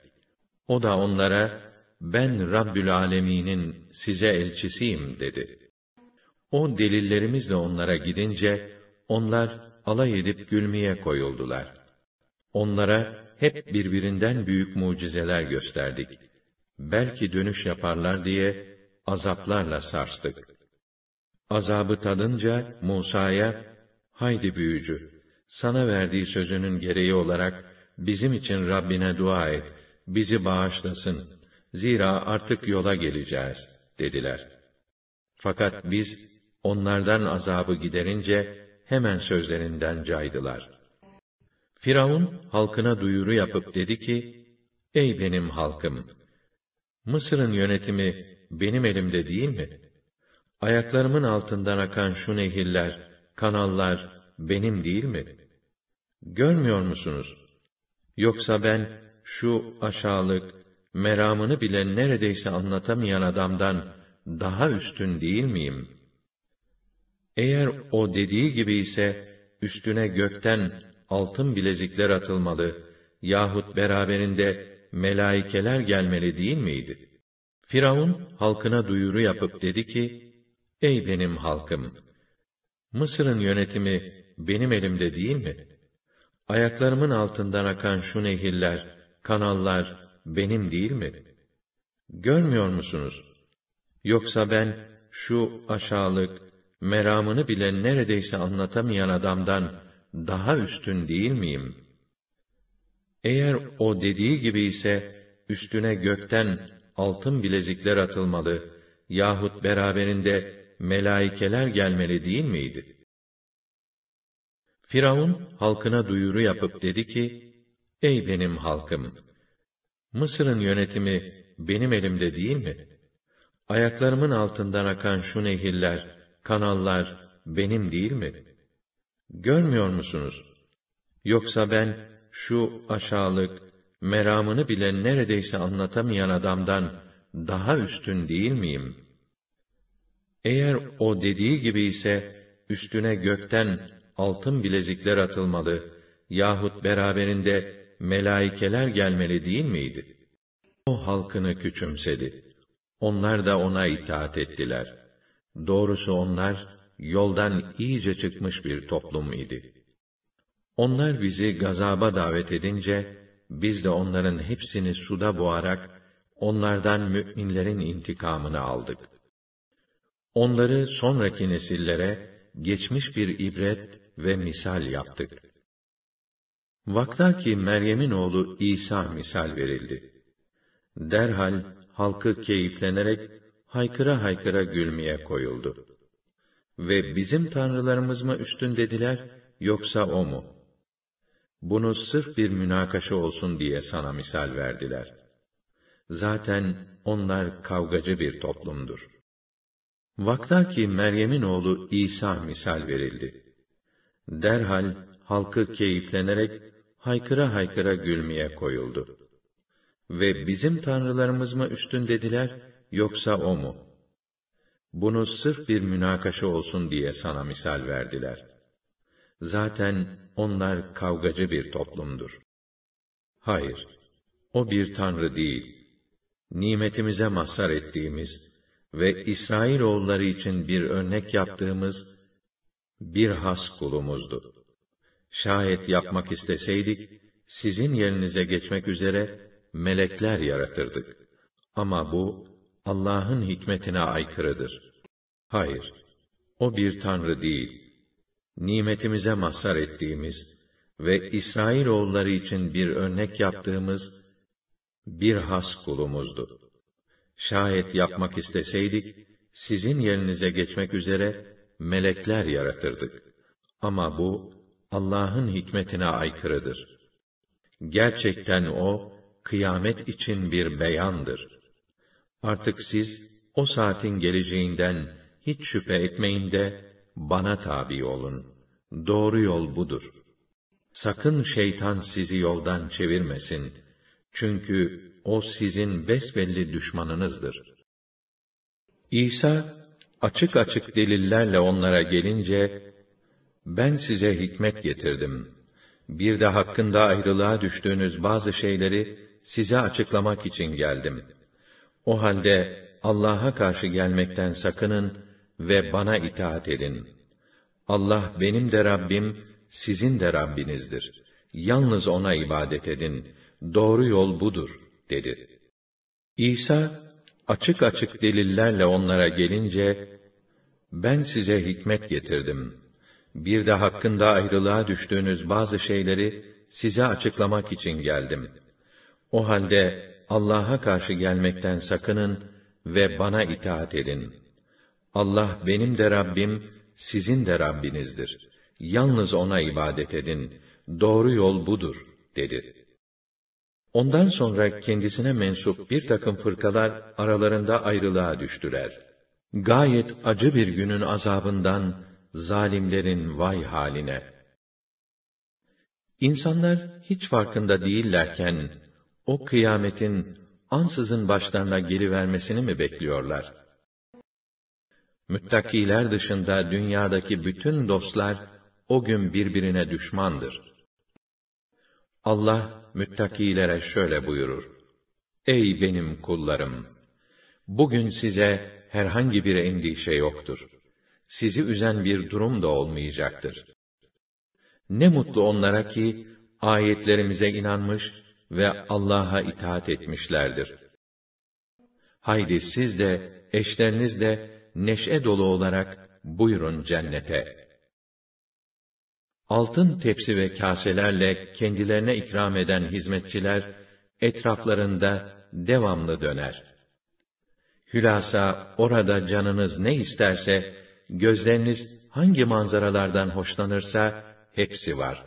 O da onlara, ben Rabbül Alemin'in size elçisiyim dedi. O delillerimizle onlara gidince, onlar alay edip gülmeye koyuldular. Onlara hep birbirinden büyük mucizeler gösterdik. Belki dönüş yaparlar diye azaplarla sarstık. Azabı tadınca Musa'ya, haydi büyücü, sana verdiği sözünün gereği olarak bizim için Rabbine dua et, bizi bağışlasın. Zira artık yola geleceğiz, dediler. Fakat biz, onlardan azabı giderince hemen sözlerinden caydılar. Firavun halkına duyuru yapıp dedi ki: Ey benim halkım! Mısır'ın yönetimi benim elimde değil mi? Ayaklarımın altından akan şu nehirler, kanallar benim değil mi? Görmüyor musunuz? Yoksa ben şu aşağılık, meramını bile neredeyse anlatamayan adamdan daha üstün değil miyim?'' Eğer o dediği gibi ise, üstüne gökten altın bilezikler atılmalı yahut beraberinde melaikeler gelmeli değil miydi? Firavun halkına duyuru yapıp dedi ki, Ey benim halkım! Mısır'ın yönetimi benim elimde değil mi? Ayaklarımın altından akan şu nehirler, kanallar benim değil mi? Görmüyor musunuz? Yoksa ben şu aşağılık, meramını bile neredeyse anlatamayan adamdan daha üstün değil miyim? Eğer o dediği gibi ise, üstüne gökten altın bilezikler atılmalı yahut beraberinde melaikeler gelmeli değil miydi? Firavun halkına duyuru yapıp dedi ki, Ey benim halkım! Mısır'ın yönetimi benim elimde değil mi? Ayaklarımın altından akan şu nehirler, kanallar benim değil mi? Görmüyor musunuz? Yoksa ben şu aşağılık, meramını bile neredeyse anlatamayan adamdan daha üstün değil miyim? Eğer o dediği gibi ise üstüne gökten altın bilezikler atılmalı yahut beraberinde melaikeler gelmeli değil miydi? O halkını küçümsedi. Onlar da ona itaat ettiler.'' Doğrusu onlar, yoldan iyice çıkmış bir toplum idi. Onlar bizi gazaba davet edince, biz de onların hepsini suda boğarak, onlardan mü'minlerin intikamını aldık. Onları sonraki nesillere, geçmiş bir ibret ve misal yaptık. ki Meryem'in oğlu İsa misal verildi. Derhal halkı keyiflenerek haykıra haykıra gülmeye koyuldu. Ve bizim tanrılarımız mı üstün dediler, yoksa o mu? Bunu sırf bir münakaşa olsun diye sana misal verdiler. Zaten onlar kavgacı bir toplumdur. ki Meryem'in oğlu İsa misal verildi. Derhal halkı keyiflenerek haykıra haykıra gülmeye koyuldu. Ve bizim tanrılarımız mı üstün dediler, yoksa o mu? Bunu sırf bir münakaşa olsun diye sana misal verdiler. Zaten onlar kavgacı bir toplumdur. Hayır, o bir tanrı değil. Nimetimize mazhar ettiğimiz ve İsrail oğulları için bir örnek yaptığımız bir has kulumuzdu. Şayet yapmak isteseydik, sizin yerinize geçmek üzere melekler yaratırdık. Ama bu Allah'ın hikmetine aykırıdır. Hayır, o bir tanrı değil. Nimetimize mazhar ettiğimiz ve İsrail oğulları için bir örnek yaptığımız bir has kulumuzdu. Şayet yapmak isteseydik, sizin yerinize geçmek üzere melekler yaratırdık. Ama bu, Allah'ın hikmetine aykırıdır. Gerçekten o, kıyamet için bir beyandır.'' Artık siz o saatin geleceğinden hiç şüphe etmeyin de bana tabi olun. Doğru yol budur. Sakın şeytan sizi yoldan çevirmesin. Çünkü o sizin besbelli düşmanınızdır. İsa açık açık delillerle onlara gelince ben size hikmet getirdim. Bir de hakkında ayrılığa düştüğünüz bazı şeyleri size açıklamak için geldim.'' O halde Allah'a karşı gelmekten sakının ve bana itaat edin. Allah benim de Rabbim, sizin de Rabbinizdir. Yalnız ona ibadet edin. Doğru yol budur, dedi. İsa, açık açık delillerle onlara gelince, ben size hikmet getirdim. Bir de hakkında ayrılığa düştüğünüz bazı şeyleri size açıklamak için geldim. O halde Allah'a karşı gelmekten sakının ve bana itaat edin. Allah benim de Rabbim, sizin de Rabbinizdir. Yalnız ona ibadet edin. Doğru yol budur, dedi. Ondan sonra kendisine mensup bir takım fırkalar aralarında ayrılığa düştüler. Gayet acı bir günün azabından zalimlerin vay haline. İnsanlar hiç farkında değillerken o kıyametin ansızın başlarına geri vermesini mi bekliyorlar? Müttakiler dışında dünyadaki bütün dostlar o gün birbirine düşmandır. Allah müttakilere şöyle buyurur: Ey benim kullarım, bugün size herhangi bir endişe yoktur. Sizi üzen bir durum da olmayacaktır. Ne mutlu onlara ki ayetlerimize inanmış ve Allah'a itaat etmişlerdir. Haydi siz de, eşleriniz de neşe dolu olarak buyurun cennete. Altın tepsi ve kaselerle kendilerine ikram eden hizmetçiler, etraflarında devamlı döner. Hülasa orada canınız ne isterse, gözleriniz hangi manzaralardan hoşlanırsa hepsi var.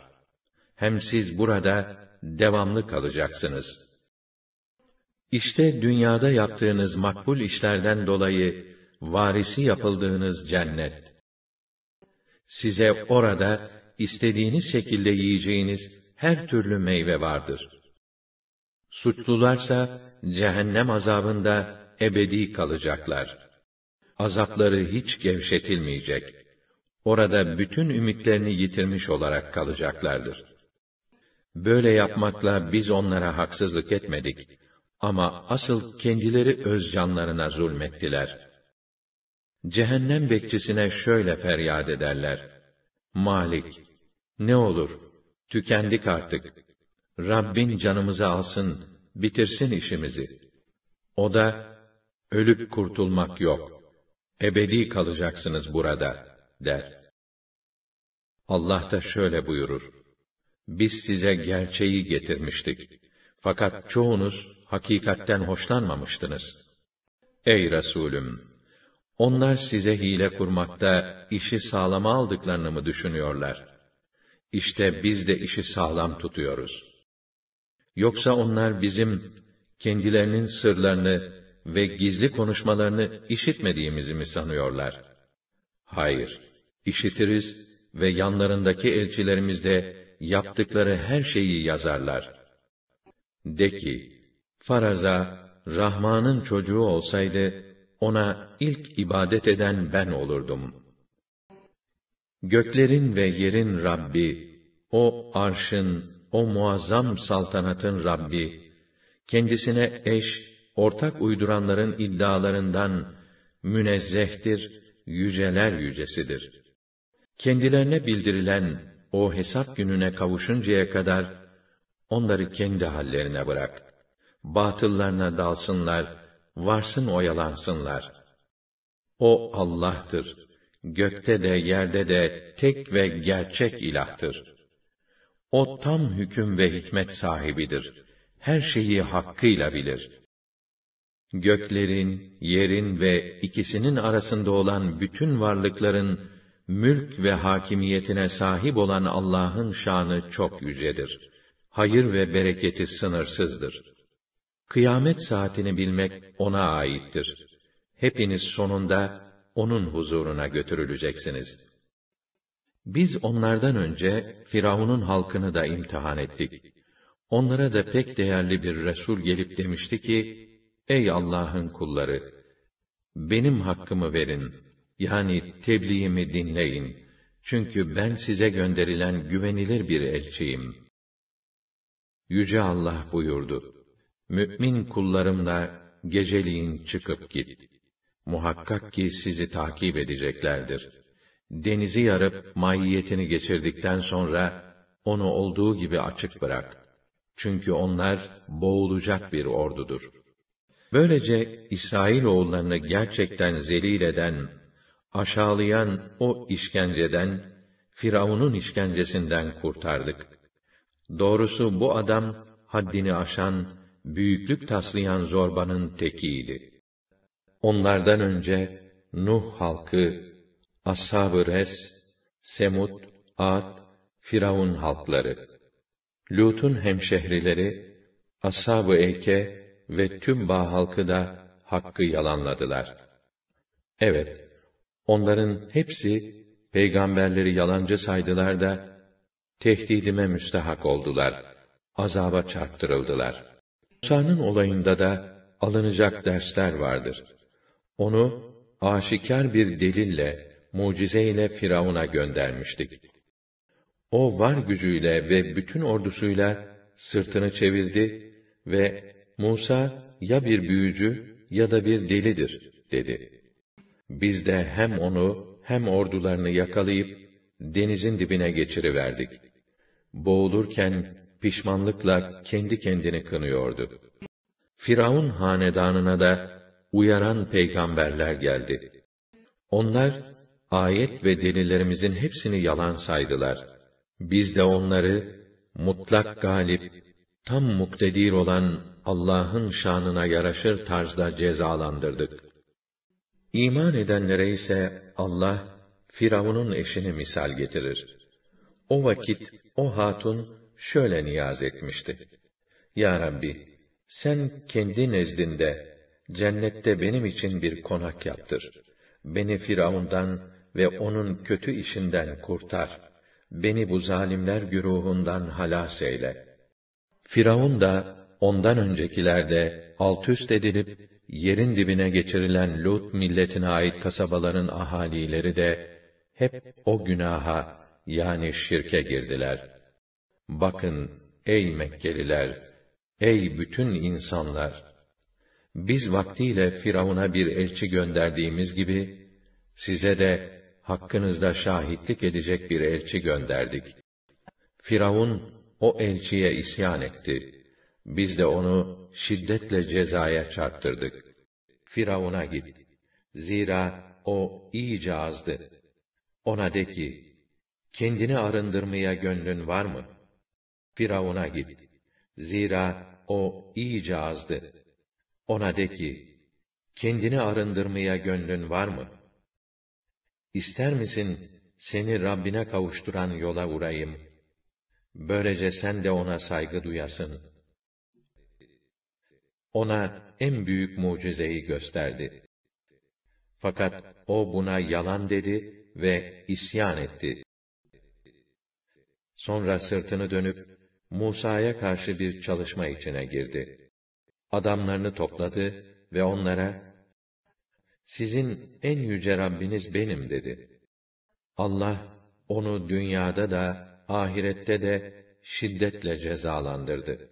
Hem siz burada devamlı kalacaksınız. İşte dünyada yaptığınız makbul işlerden dolayı varisi yapıldığınız cennet. Size orada istediğiniz şekilde yiyeceğiniz her türlü meyve vardır. Suçlularsa cehennem azabında ebedi kalacaklar. Azapları hiç gevşetilmeyecek. Orada bütün ümitlerini yitirmiş olarak kalacaklardır. Böyle yapmakla biz onlara haksızlık etmedik. Ama asıl kendileri öz canlarına zulmettiler. Cehennem bekçisine şöyle feryat ederler. Malik, ne olur, tükendik artık. Rabbin canımızı alsın, bitirsin işimizi. O da, ölüp kurtulmak yok. Ebedi kalacaksınız burada, der. Allah da şöyle buyurur. Biz size gerçeği getirmiştik. Fakat çoğunuz hakikatten hoşlanmamıştınız. Ey Resulüm! Onlar size hile kurmakta işi sağlama aldıklarını mı düşünüyorlar? İşte biz de işi sağlam tutuyoruz. Yoksa onlar bizim kendilerinin sırlarını ve gizli konuşmalarını işitmediğimizi mi sanıyorlar? Hayır, işitiriz ve yanlarındaki elçilerimiz de yaptıkları her şeyi yazarlar. De ki, faraza, Rahman'ın çocuğu olsaydı, ona ilk ibadet eden ben olurdum. Göklerin ve yerin Rabbi, o arşın, o muazzam saltanatın Rabbi, kendisine eş, ortak uyduranların iddialarından münezzehtir, yüceler yücesidir. Kendilerine bildirilen o hesap gününe kavuşuncaya kadar onları kendi hallerine bırak. Batıllarına dalsınlar, varsın oyalansınlar. O Allah'tır. Gökte de yerde de tek ve gerçek ilahtır. O tam hüküm ve hikmet sahibidir. Her şeyi hakkıyla bilir. Göklerin, yerin ve ikisinin arasında olan bütün varlıkların mülk ve hakimiyetine sahip olan Allah'ın şanı çok yücedir. Hayır ve bereketi sınırsızdır. Kıyamet saatini bilmek ona aittir. Hepiniz sonunda onun huzuruna götürüleceksiniz. Biz onlardan önce Firavun'un halkını da imtihan ettik. Onlara da pek değerli bir resul gelip demişti ki: Ey Allah'ın kulları, benim hakkımı verin yani tebliğimi dinleyin. Çünkü ben size gönderilen güvenilir bir elçiyim. Yüce Allah buyurdu. Mü'min kullarımla geceliğin çıkıp git. Muhakkak ki sizi takip edeceklerdir. Denizi yarıp mahiyetini geçirdikten sonra onu olduğu gibi açık bırak. Çünkü onlar boğulacak bir ordudur. Böylece İsrail oğullarını gerçekten zelil eden aşağılayan o işkenceden, Firavun'un işkencesinden kurtardık. Doğrusu bu adam, haddini aşan, büyüklük taslayan zorbanın tekiydi. Onlardan önce, Nuh halkı, Ashab-ı Res, Semud, Ad, Firavun halkları, Lut'un hemşehrileri, Ashab-ı Eke ve tüm Bağ halkı da hakkı yalanladılar. Evet, Onların hepsi peygamberleri yalancı saydılar da tehdidime müstahak oldular. Azaba çarptırıldılar. Musa'nın olayında da alınacak dersler vardır. Onu aşikar bir delille, mucizeyle Firavun'a göndermiştik. O var gücüyle ve bütün ordusuyla sırtını çevirdi ve Musa ya bir büyücü ya da bir delidir dedi. Biz de hem onu hem ordularını yakalayıp denizin dibine geçiriverdik. Boğulurken pişmanlıkla kendi kendini kınıyordu. Firavun hanedanına da uyaran peygamberler geldi. Onlar ayet ve delillerimizin hepsini yalan saydılar. Biz de onları mutlak galip, tam muktedir olan Allah'ın şanına yaraşır tarzda cezalandırdık. İman edenlere ise Allah, Firavun'un eşini misal getirir. O vakit o hatun şöyle niyaz etmişti. Ya Rabbi, sen kendi nezdinde, cennette benim için bir konak yaptır. Beni Firavun'dan ve onun kötü işinden kurtar. Beni bu zalimler güruhundan halas eyle. Firavun da, ondan öncekilerde alt üst edilip, yerin dibine geçirilen Lut milletine ait kasabaların ahalileri de hep o günaha yani şirke girdiler. Bakın ey Mekkeliler, ey bütün insanlar! Biz vaktiyle Firavun'a bir elçi gönderdiğimiz gibi, size de hakkınızda şahitlik edecek bir elçi gönderdik. Firavun, o elçiye isyan etti. Biz de onu şiddetle cezaya çarptırdık. Firavun'a git. Zira o iyice azdı. Ona de ki, kendini arındırmaya gönlün var mı? Firavun'a git. Zira o iyice azdı. Ona de ki, kendini arındırmaya gönlün var mı? İster misin, seni Rabbine kavuşturan yola uğrayım? Böylece sen de ona saygı duyasın.'' ona en büyük mucizeyi gösterdi. Fakat o buna yalan dedi ve isyan etti. Sonra sırtını dönüp Musa'ya karşı bir çalışma içine girdi. Adamlarını topladı ve onlara "Sizin en yüce Rabbiniz benim." dedi. Allah onu dünyada da ahirette de şiddetle cezalandırdı.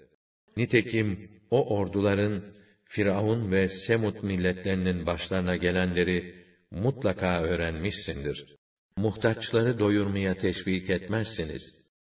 Nitekim o orduların Firavun ve Semut milletlerinin başlarına gelenleri mutlaka öğrenmişsindir. Muhtaçları doyurmaya teşvik etmezsiniz.''